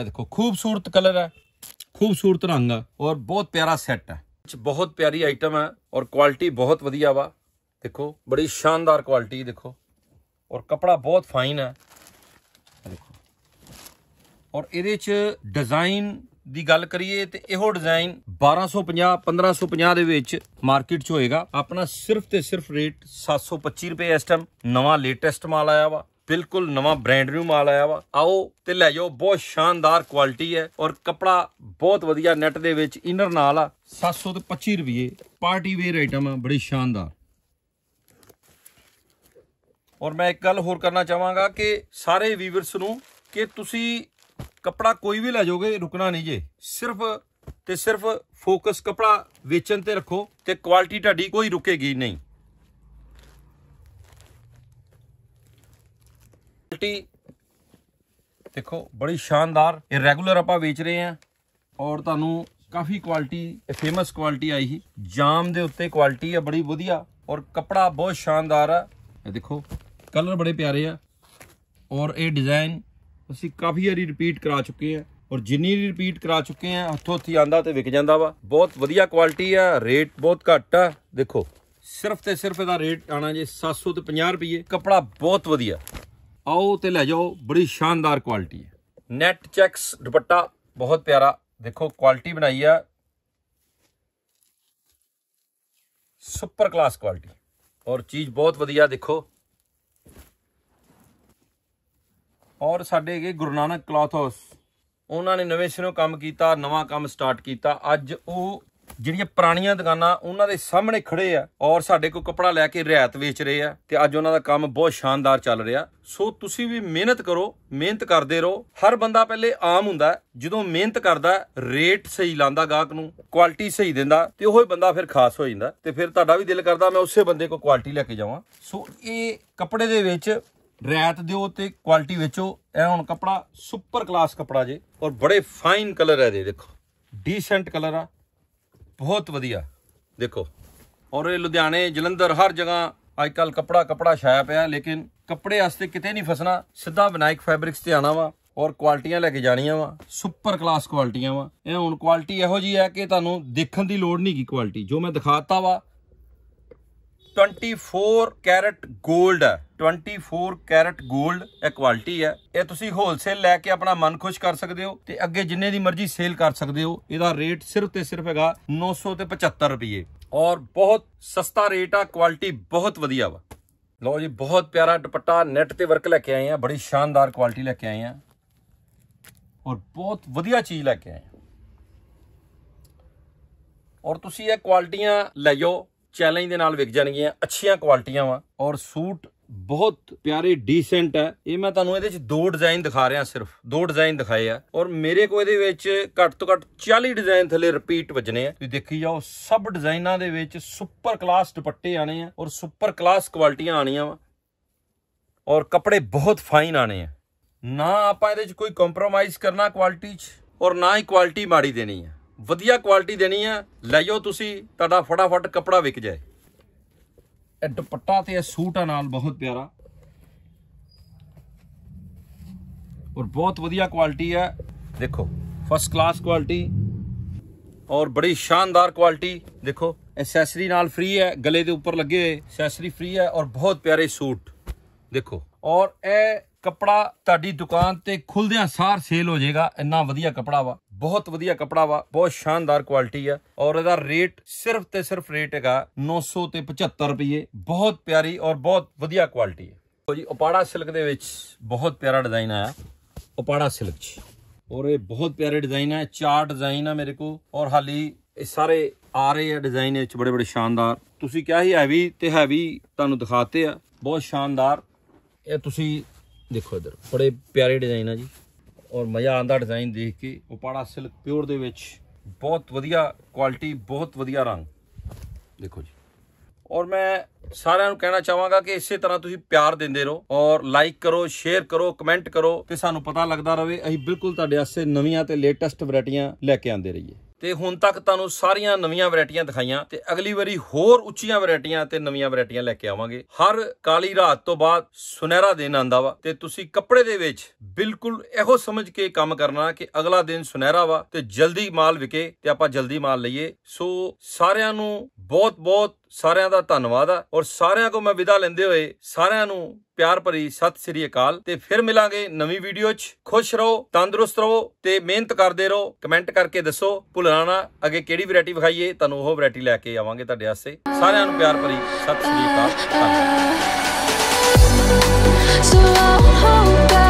ਇਹ ਦੇਖੋ ਖੂਬਸੂਰਤ ਕਲਰ ਹੈ ਖੂਬਸੂਰਤ ਰੰਗ ਹੈ ਔਰ ਬਹੁਤ ਪਿਆਰਾ ਸੈੱਟ ਹੈ ਬਹੁਤ ਪਿਆਰੀ ਆਈਟਮ ਹੈ ਔਰ ਕੁਆਲਿਟੀ ਬਹੁਤ ਵਧੀਆ ਵਾ ਦੇਖੋ ਬੜੀ ਸ਼ਾਨਦਾਰ ਕੁਆਲਿਟੀ ਦੇਖੋ ਔਰ ਕਪੜਾ ਬਹੁਤ ਫਾਈਨ ਹੈ ਦੇਖੋ ਔਰ ਇਹਦੇ 'ਚ ਡਿਜ਼ਾਈਨ ਦੀ ਗੱਲ ਕਰੀਏ ਤੇ ਇਹੋ ਡਿਜ਼ਾਈਨ 1250 1550 ਦੇ ਵਿੱਚ ਮਾਰਕੀਟ 'ਚ ਹੋਏਗਾ ਆਪਣਾ ਸਿਰਫ ਤੇ ਸਿਰਫ ਰੇਟ 725 ਰੁਪਏ ਇਸ ਟਾਈਮ ਨਵਾਂ ਲੇਟੈਸਟ ਮਾਲ ਆਇਆ ਵਾ ਬਿਲਕੁਲ ਨਵਾਂ ਬ੍ਰਾਂਡ ਨਿਊ ਮਾਲ ਆਇਆ ਵਾ ਆਓ ਤੇ ਲੈ ਜਾਓ ਬਹੁਤ ਸ਼ਾਨਦਾਰ ਕੁਆਲਿਟੀ ਹੈ ਔਰ ਕਪੜਾ ਬਹੁਤ ਵਧੀਆ ਨੈਟ ਦੇ ਵਿੱਚ ਇਨਰ ਨਾਲ ਆ 725 ਰੁਪਏ ਪਾਰਟੀ ਵੇਅਰ ਆਈਟਮ ਆ ਬੜੀ ਸ਼ਾਨਦਾਰ ਔਰ ਮੈਂ ਇੱਕ ਗੱਲ ਹੋਰ ਕਰਨਾ ਚਾਹਾਂਗਾ ਕਿ ਸਾਰੇ ਵੀਵਰਸ ਨੂੰ ਕਿ ਤੁਸੀਂ ਕਪੜਾ ਕੋਈ ਵੀ ਲੈ ਜਾਓਗੇ ਰੁਕਣਾ ਨਹੀਂ ਜੇ ਸਿਰਫ ਤੇ ਸਿਰਫ ਫੋਕਸ ਕਪੜਾ ਵੇਚਣ ਤੇ ਰੱਖੋ ਤੇ ਕੁਆਲਿਟੀ ਤੁਹਾਡੀ ਕੋਈ ਰੁਕੇਗੀ ਨਹੀਂ ਕੁਆਲਿਟੀ ਦੇਖੋ ਬੜੀ ਸ਼ਾਨਦਾਰ ਇਹ ਰੈਗੂਲਰ ਆਪਾਂ ਵੇਚ ਰਹੇ ਆਂ ਔਰ ਤੁਹਾਨੂੰ ਕਾਫੀ ਕੁਆਲਿਟੀ ਫੇਮਸ ਕੁਆਲਿਟੀ ਆਈ ਹੀ ਜਾਮ ਦੇ ਉੱਤੇ ਕੁਆਲਿਟੀ ਆ ਬੜੀ ਵਧੀਆ ਔਰ ਕਪੜਾ ਬਹੁਤ ਸ਼ਾਨਦਾਰ ਆ ਇਹ ਦੇਖੋ ਕਲਰ ਬੜੇ ਪਿਆਰੇ ਆ ਔਰ ਇਹ ਡਿਜ਼ਾਈਨ ਅਸੀਂ ਕਾਫੀ ਵਾਰੀ ਰਿਪੀਟ ਕਰਾ ਚੁੱਕੇ ਆ ਔਰ ਜਿੰਨੀ ਰਿਪੀਟ ਕਰਾ ਚੁੱਕੇ ਆ ਹੱਥੋਂ ਹੱਥੀ ਆਂਦਾ ਤੇ ਵਿਕ ਜਾਂਦਾ ਵਾ ਬਹੁਤ ਵਧੀਆ ਕੁਆਲਿਟੀ ਆ ਰੇਟ ਬਹੁਤ ਘੱਟ ਆ ਦੇਖੋ ਸਿਰਫ ਤੇ ਸਿਰਫ ਇਹਦਾ ਰੇਟ ਆਣਾ ਜੇ 750 ਰੁਪਏ ਕਪੜਾ ਬਹੁਤ ਵਧੀਆ ਆਓ ਤੇ ਲੈ ਜਾਓ ਬੜੀ ਸ਼ਾਨਦਾਰ ਕੁਆਲਿਟੀ ਹੈ ਨੈਟ ਚੈਕਸ ਦੁਪੱਟਾ ਬਹੁਤ ਪਿਆਰਾ ਦੇਖੋ ਕੁਆਲਿਟੀ ਬਣਾਈ ਆ ਸੁਪਰ ਕਲਾਸ ਕੁਆਲਿਟੀ ਔਰ ਚੀਜ਼ ਬਹੁਤ ਵਧੀਆ ਦੇਖੋ ਔਰ ਸਾਡੇ ਹੈਗੇ ਗੁਰੂ ਨਾਨਕ ਕਲੌਥ ਹਾਊਸ ਉਹਨਾਂ ਨੇ ਨਵੇਂ ਕੰਮ ਕੀਤਾ ਨਵਾਂ ਕੰਮ ਸਟਾਰਟ ਕੀਤਾ ਅੱਜ ਉਹ ਜਿਹੜੀਆਂ ਪੁਰਾਣੀਆਂ ਦੁਕਾਨਾਂ ਉਹਨਾਂ ਦੇ ਸਾਹਮਣੇ ਖੜੇ ਆ ਔਰ ਸਾਡੇ ਕੋਲ ਕਪੜਾ ਲੈ ਕੇ ਰਿਆਇਤ ਵੇਚ ਰਹੇ ਆ ਤੇ ਅੱਜ ਉਹਨਾਂ ਦਾ ਕੰਮ ਬਹੁਤ ਸ਼ਾਨਦਾਰ ਚੱਲ ਰਿਹਾ ਸੋ ਤੁਸੀਂ ਵੀ ਮਿਹਨਤ ਕਰੋ ਮਿਹਨਤ ਕਰਦੇ ਰਹੋ ਹਰ ਬੰਦਾ ਪਹਿਲੇ ਆਮ ਹੁੰਦਾ ਜਦੋਂ ਮਿਹਨਤ ਕਰਦਾ ਰੇਟ ਸਹੀ ਲਾਂਦਾ ਗਾਹਕ ਨੂੰ ਕੁਆਲਿਟੀ ਸਹੀ ਦਿੰਦਾ ਤੇ ਉਹ ਹੀ ਬੰਦਾ ਫਿਰ ਖਾਸ ਹੋ ਜਾਂਦਾ ਤੇ ਫਿਰ ਤੁਹਾਡਾ ਵੀ ਦਿਲ ਕਰਦਾ ਮੈਂ ਉਸੇ ਬੰਦੇ ਕੋਲ ਕੁਆਲਿਟੀ ਲੈ ਕੇ ਜਾਵਾਂ ਸੋ ਇਹ ਕੱਪੜੇ ਦੇ ਵਿੱਚ ਰਿਆਤ ਦਿਓ ਤੇ ਕੁਆਲਿਟੀ ਵੇਚੋ ਇਹ ਹੁਣ ਕਪੜਾ ਸੁਪਰ ਕਲਾਸ ਕਪੜਾ ਜੇ ਔਰ ਬੜੇ ਫਾਈਨ ਕਲਰ ਹੈ ਦੇ ਦੇਖੋ ਡੀਸੈਂਟ ਕਲਰ ਆ ਬਹੁਤ ਵਧੀਆ ਦੇਖੋ ਔਰ ਇਹ ਲੁਧਿਆਣੇ ਜਲੰਧਰ ਹਰ ਜਗ੍ਹਾ ਅੱਜ ਕੱਲ ਕਪੜਾ ਕਪੜਾ ਛਾਇਆ ਪਿਆ ਲੇਕਿਨ ਕਪੜੇ ਵਾਸਤੇ ਕਿਤੇ ਨਹੀਂ ਫਸਣਾ ਸਿੱਧਾ ਵਿਨਾਇਕ ਫੈਬਰਿਕਸ ਤੇ ਆਣਾ ਵਾ ਔਰ ਕੁਆਲਟੀਆਂ ਲੈ ਕੇ ਜਾਣੀਆਂ ਵਾ ਸੁਪਰ ਕਲਾਸ ਕੁਆਲਟੀਆਂ ਵਾ ਇਹ ਹੁਣ ਕੁਆਲਟੀ ਇਹੋ ਜੀ ਹੈ ਕਿ ਤੁਹਾਨੂੰ ਦੇਖਣ ਦੀ ਲੋੜ ਨਹੀਂ ਕੀ ਕੁਆਲਟੀ ਜੋ ਮੈਂ ਦਿਖਾਤਾ ਵਾ 24 ਕੈਰਟ 골ਡ ਹੈ 24 ਕੈਰਟ 골ਡ ਇਹ ਕੁਆਲਿਟੀ ਹੈ ਇਹ ਤੁਸੀਂ ਹੋਲਸੇਲ ਲੈ ਕੇ ਆਪਣਾ ਮਨ ਖੁਸ਼ ਕਰ ਸਕਦੇ ਹੋ ਤੇ ਅੱਗੇ ਜਿੰਨੇ ਦੀ ਮਰਜ਼ੀ ਸੇਲ ਕਰ ਸਕਦੇ ਹੋ ਇਹਦਾ ਰੇਟ ਸਿਰਫ ਤੇ ਸਿਰਫ ਹੈਗਾ 975 ਰੁਪਏ ਔਰ ਬਹੁਤ ਸਸਤਾ ਰੇਟ ਆ ਕੁਆਲਿਟੀ ਬਹੁਤ ਵਧੀਆ ਵਾ ਲਓ ਜੀ ਬਹੁਤ ਪਿਆਰਾ ਦੁਪੱਟਾ ਨੈਟ ਤੇ ਵਰਕ ਲੈ ਕੇ ਆਏ ਆ ਬੜੀ ਸ਼ਾਨਦਾਰ ਕੁਆਲਿਟੀ ਲੈ ਕੇ ਆਏ ਆ ਔਰ ਬਹੁਤ ਵਧੀਆ ਚੀਜ਼ ਲੈ ਕੇ ਆਏ ਔਰ ਤੁਸੀਂ ਇਹ ਕੁਆਲਿਟੀਆਂ ਲੈ ਜਾਓ ਚੈਲੰਜ ਦੇ ਨਾਲ ਵਿਕ ਜਾਣਗੀਆਂ ਅੱਛੀਆਂ ਕੁਆਲਿਟੀਆਂ ਵਾ ਔਰ ਸੂਟ ਬਹੁਤ ਪਿਆਰੇ ਡੀਸੈਂਟ ਹੈ ਇਹ ਮੈਂ ਤੁਹਾਨੂੰ ਇਹਦੇ ਵਿੱਚ ਦੋ ਡਿਜ਼ਾਈਨ ਦਿਖਾ ਰਿਹਾ ਸਿਰਫ ਦੋ ਡਿਜ਼ਾਈਨ ਦਿਖਾਏ ਆ ਔਰ ਮੇਰੇ ਕੋਲ ਇਹਦੇ ਵਿੱਚ ਘੱਟ ਤੋਂ ਘੱਟ 40 ਡਿਜ਼ਾਈਨ ਥੱਲੇ ਰਿਪੀਟ ਵੱਜਨੇ ਆ ਤੁਸੀਂ ਦੇਖੀ ਜਾਓ ਸਭ ਡਿਜ਼ਾਈਨਾਂ ਦੇ ਵਿੱਚ ਸੁਪਰ ਕਲਾਸ ਦੁਪੱਟੇ ਆਣੇ ਆ ਔਰ ਸੁਪਰ ਕਲਾਸ ਕੁਆਲਿਟੀਆਂ ਆਣੀਆਂ ਵਾ ਔਰ ਕੱਪੜੇ ਬਹੁਤ ਫਾਈਨ ਆਣੇ ਆ ਨਾ ਆਪਾਂ ਇਹਦੇ ਵਿੱਚ ਕੋਈ ਕੰਪਰੋਮਾਈਜ਼ ਕਰਨਾ ਕੁਆਲਿਟੀ 'ਚ ਔਰ ਨਾ ਹੀ ਕੁਆਲਿਟੀ ਮਾੜੀ ਦੇਣੀ ਆ ਵਧੀਆ ਕੁਆਲਿਟੀ ਦੇਣੀ ਆ ਲੈ ਜਾਓ ਤੁਸੀਂ ਤੁਹਾਡਾ ਫਟਾਫਟ ਕੱਪੜਾ ਵਿਕ ਜਾਏ ਇਹ ਦੁਪੱਟਾ ਤੇ ਇਹ ਸੂਟ ਆ ਨਾਲ ਬਹੁਤ ਪਿਆਰਾ ਔਰ ਬਹੁਤ ਵਧੀਆ ਕੁਆਲਿਟੀ ਹੈ ਦੇਖੋ ਫਸਟ ਕਲਾਸ ਕੁਆਲਿਟੀ ਔਰ ਬੜੀ ਸ਼ਾਨਦਾਰ ਕੁਆਲਿਟੀ ਦੇਖੋ ਐਕਸੈਸਰੀ ਨਾਲ ਫ੍ਰੀ ਹੈ ਗਲੇ ਦੇ ਉੱਪਰ ਲੱਗੇ ਹੋਏ ਐਕਸੈਸਰੀ ਫ੍ਰੀ ਹੈ ਔਰ ਬਹੁਤ ਪਿਆਰੇ ਸੂਟ ਦੇਖੋ ਔਰ ਇਹ ਕਪੜਾ ਤੁਹਾਡੀ ਦੁਕਾਨ ਤੇ ਖੁੱਲਦਿਆਂ ਸਾਰ ਸੇਲ ਹੋ ਜਾਏਗਾ ਇੰਨਾ ਵਧੀਆ ਕਪੜਾ ਵਾ ਬਹੁਤ ਵਧੀਆ ਕਪੜਾ ਵਾ ਬਹੁਤ ਸ਼ਾਨਦਾਰ ਕੁਆਲਿਟੀ ਆ ਔਰ ਇਹਦਾ ਰੇਟ ਸਿਰਫ ਤੇ ਸਿਰਫ ਰੇਟ ਹੈਗਾ 900 ਤੇ 75 ਰੁਪਏ ਬਹੁਤ ਪਿਆਰੀ ਔਰ ਬਹੁਤ ਵਧੀਆ ਕੁਆਲਿਟੀ ਹੈ ਲੋ ਜੀ ਉਪਾੜਾ ਸਿਲਕ ਦੇ ਵਿੱਚ ਬਹੁਤ ਪਿਆਰਾ ਡਿਜ਼ਾਈਨ ਆਇਆ ਉਪਾੜਾ ਸਿਲਕ 'ਚ ਔਰ ਇਹ ਬਹੁਤ ਪਿਆਰੇ ਡਿਜ਼ਾਈਨ ਆ ਚਾਰ ਡਿਜ਼ਾਈਨ ਆ ਮੇਰੇ ਕੋ ਔਰ ਹਾਲੀ ਇਹ ਸਾਰੇ ਆ ਰਹੇ ਆ ਡਿਜ਼ਾਈਨ ਵਿੱਚ ਬੜੇ ਬੜੇ ਸ਼ਾਨਦਾਰ ਤੁਸੀਂ ਕਿਹਾ ਹੀ ਹੈਵੀ ਤੇ ਹੈਵੀ ਤੁਹਾਨੂੰ ਦਿਖਾਤੇ ਆ ਬਹੁਤ ਸ਼ਾਨਦਾਰ ਇਹ ਤੁਸੀਂ ਦੇਖੋ ਇਧਰ ਬੜੇ ਪਿਆਰੇ ਡਿਜ਼ਾਈਨ ਆ ਜੀ ਔਰ ਮਜ਼ਾ ਆਂਦਾ ਡਿਜ਼ਾਈਨ ਦੇਖ ਕੇ ਉਪਾੜਾ ਸਿਲਕ ਪਿਓਰ ਦੇ ਵਿੱਚ ਬਹੁਤ ਵਧੀਆ ਕੁਆਲਿਟੀ ਬਹੁਤ ਵਧੀਆ ਰੰਗ ਦੇਖੋ ਜੀ ਔਰ ਮੈਂ ਸਾਰਿਆਂ ਨੂੰ ਕਹਿਣਾ ਚਾਹਾਂਗਾ ਕਿ ਇਸੇ ਤਰ੍ਹਾਂ ਤੁਸੀਂ ਪਿਆਰ ਦਿੰਦੇ ਰਹੋ ਔਰ ਲਾਈਕ ਕਰੋ ਸ਼ੇਅਰ ਕਰੋ ਕਮੈਂਟ ਕਰੋ ਤੇ ਸਾਨੂੰ ਪਤਾ ਲੱਗਦਾ ਰਹੇ ਅਸੀਂ ਬਿਲਕੁਲ ਤੁਹਾਡੇ ਵਾਸਤੇ ਨਵੀਆਂ ਤੇ ਲੇਟੈਸਟ ਵੈਰਾਈਟੀਆਂ ਲੈ ਕੇ ਆਂਦੇ ਰਹੀਏ ਤੇ ਹੁਣ ਤੱਕ ਤੁਹਾਨੂੰ ਸਾਰੀਆਂ ਨਵੀਆਂ ਵੈਰਾਈਟੀਆਂ ਦਿਖਾਈਆਂ ਤੇ ਅਗਲੀ ਵਾਰੀ ਹੋਰ ਉੱਚੀਆਂ ਵੈਰਾਈਟੀਆਂ ਤੇ ਨਵੀਆਂ ਵੈਰਾਈਟੀਆਂ ਲੈ ਕੇ ਆਵਾਂਗੇ ਹਰ ਕਾਲੀ ਰਾਤ ਤੋਂ ਬਾਅਦ ਸੁਨਹਿਰਾ ਦਿਨ ਆਂਦਾ ਵਾ ਤੇ ਤੁਸੀਂ ਕੱਪੜੇ ਦੇ ਵਿੱਚ ਬਿਲਕੁਲ ਇਹੋ ਸਮਝ ਕੇ ਕੰਮ ਕਰਨਾ ਕਿ ਅਗਲਾ ਦਿਨ ਸੁਨਹਿਰਾ ਵਾ ਤੇ ਜਲਦੀ ਮਾਲ ਵਿਕੇ ਤੇ ਆਪਾਂ ਜਲਦੀ ਮਾਲ ਲਈਏ ਸੋ ਸਾਰਿਆਂ ਨੂੰ ਬਹੁਤ ਬਹੁਤ ਸਾਰਿਆਂ ਦਾ ਧੰਨਵਾਦ ਆ ਔਰ ਸਾਰਿਆਂ ਕੋ ਮੈਂ ਵਿਦਾ ਲੈਂਦੇ ਹੋਏ ਸਾਰਿਆਂ ਨੂੰ ਪਿਆਰ ਭਰੀ ਸਤਿ ਸ੍ਰੀ ਅਕਾਲ ਤੇ ਫਿਰ ਮਿਲਾਂਗੇ ਨਵੀਂ ਵੀਡੀਓ 'ਚ ਖੁਸ਼ ਰਹੋ ਤੰਦਰੁਸਤ ਰਹੋ ਤੇ ਮਿਹਨਤ ਕਰਦੇ ਰਹੋ ਕਮੈਂਟ ਕਰਕੇ ਦੱਸੋ ਭੁੱਲਣਾ ਨਾ ਅੱਗੇ ਕਿਹੜੀ ਵੈਰਾਈਟੀ ਵਿਖਾਈਏ ਤੁਹਾਨੂੰ ਉਹ ਵੈਰਾਈਟੀ ਲੈ ਕੇ ਆਵਾਂਗੇ ਤੁਹਾਡੇ ਵਾਸਤੇ ਸਾਰਿਆਂ ਨੂੰ ਪਿਆਰ ਭਰੀ ਸਤਿ ਸ੍ਰੀ ਅਕਾਲ So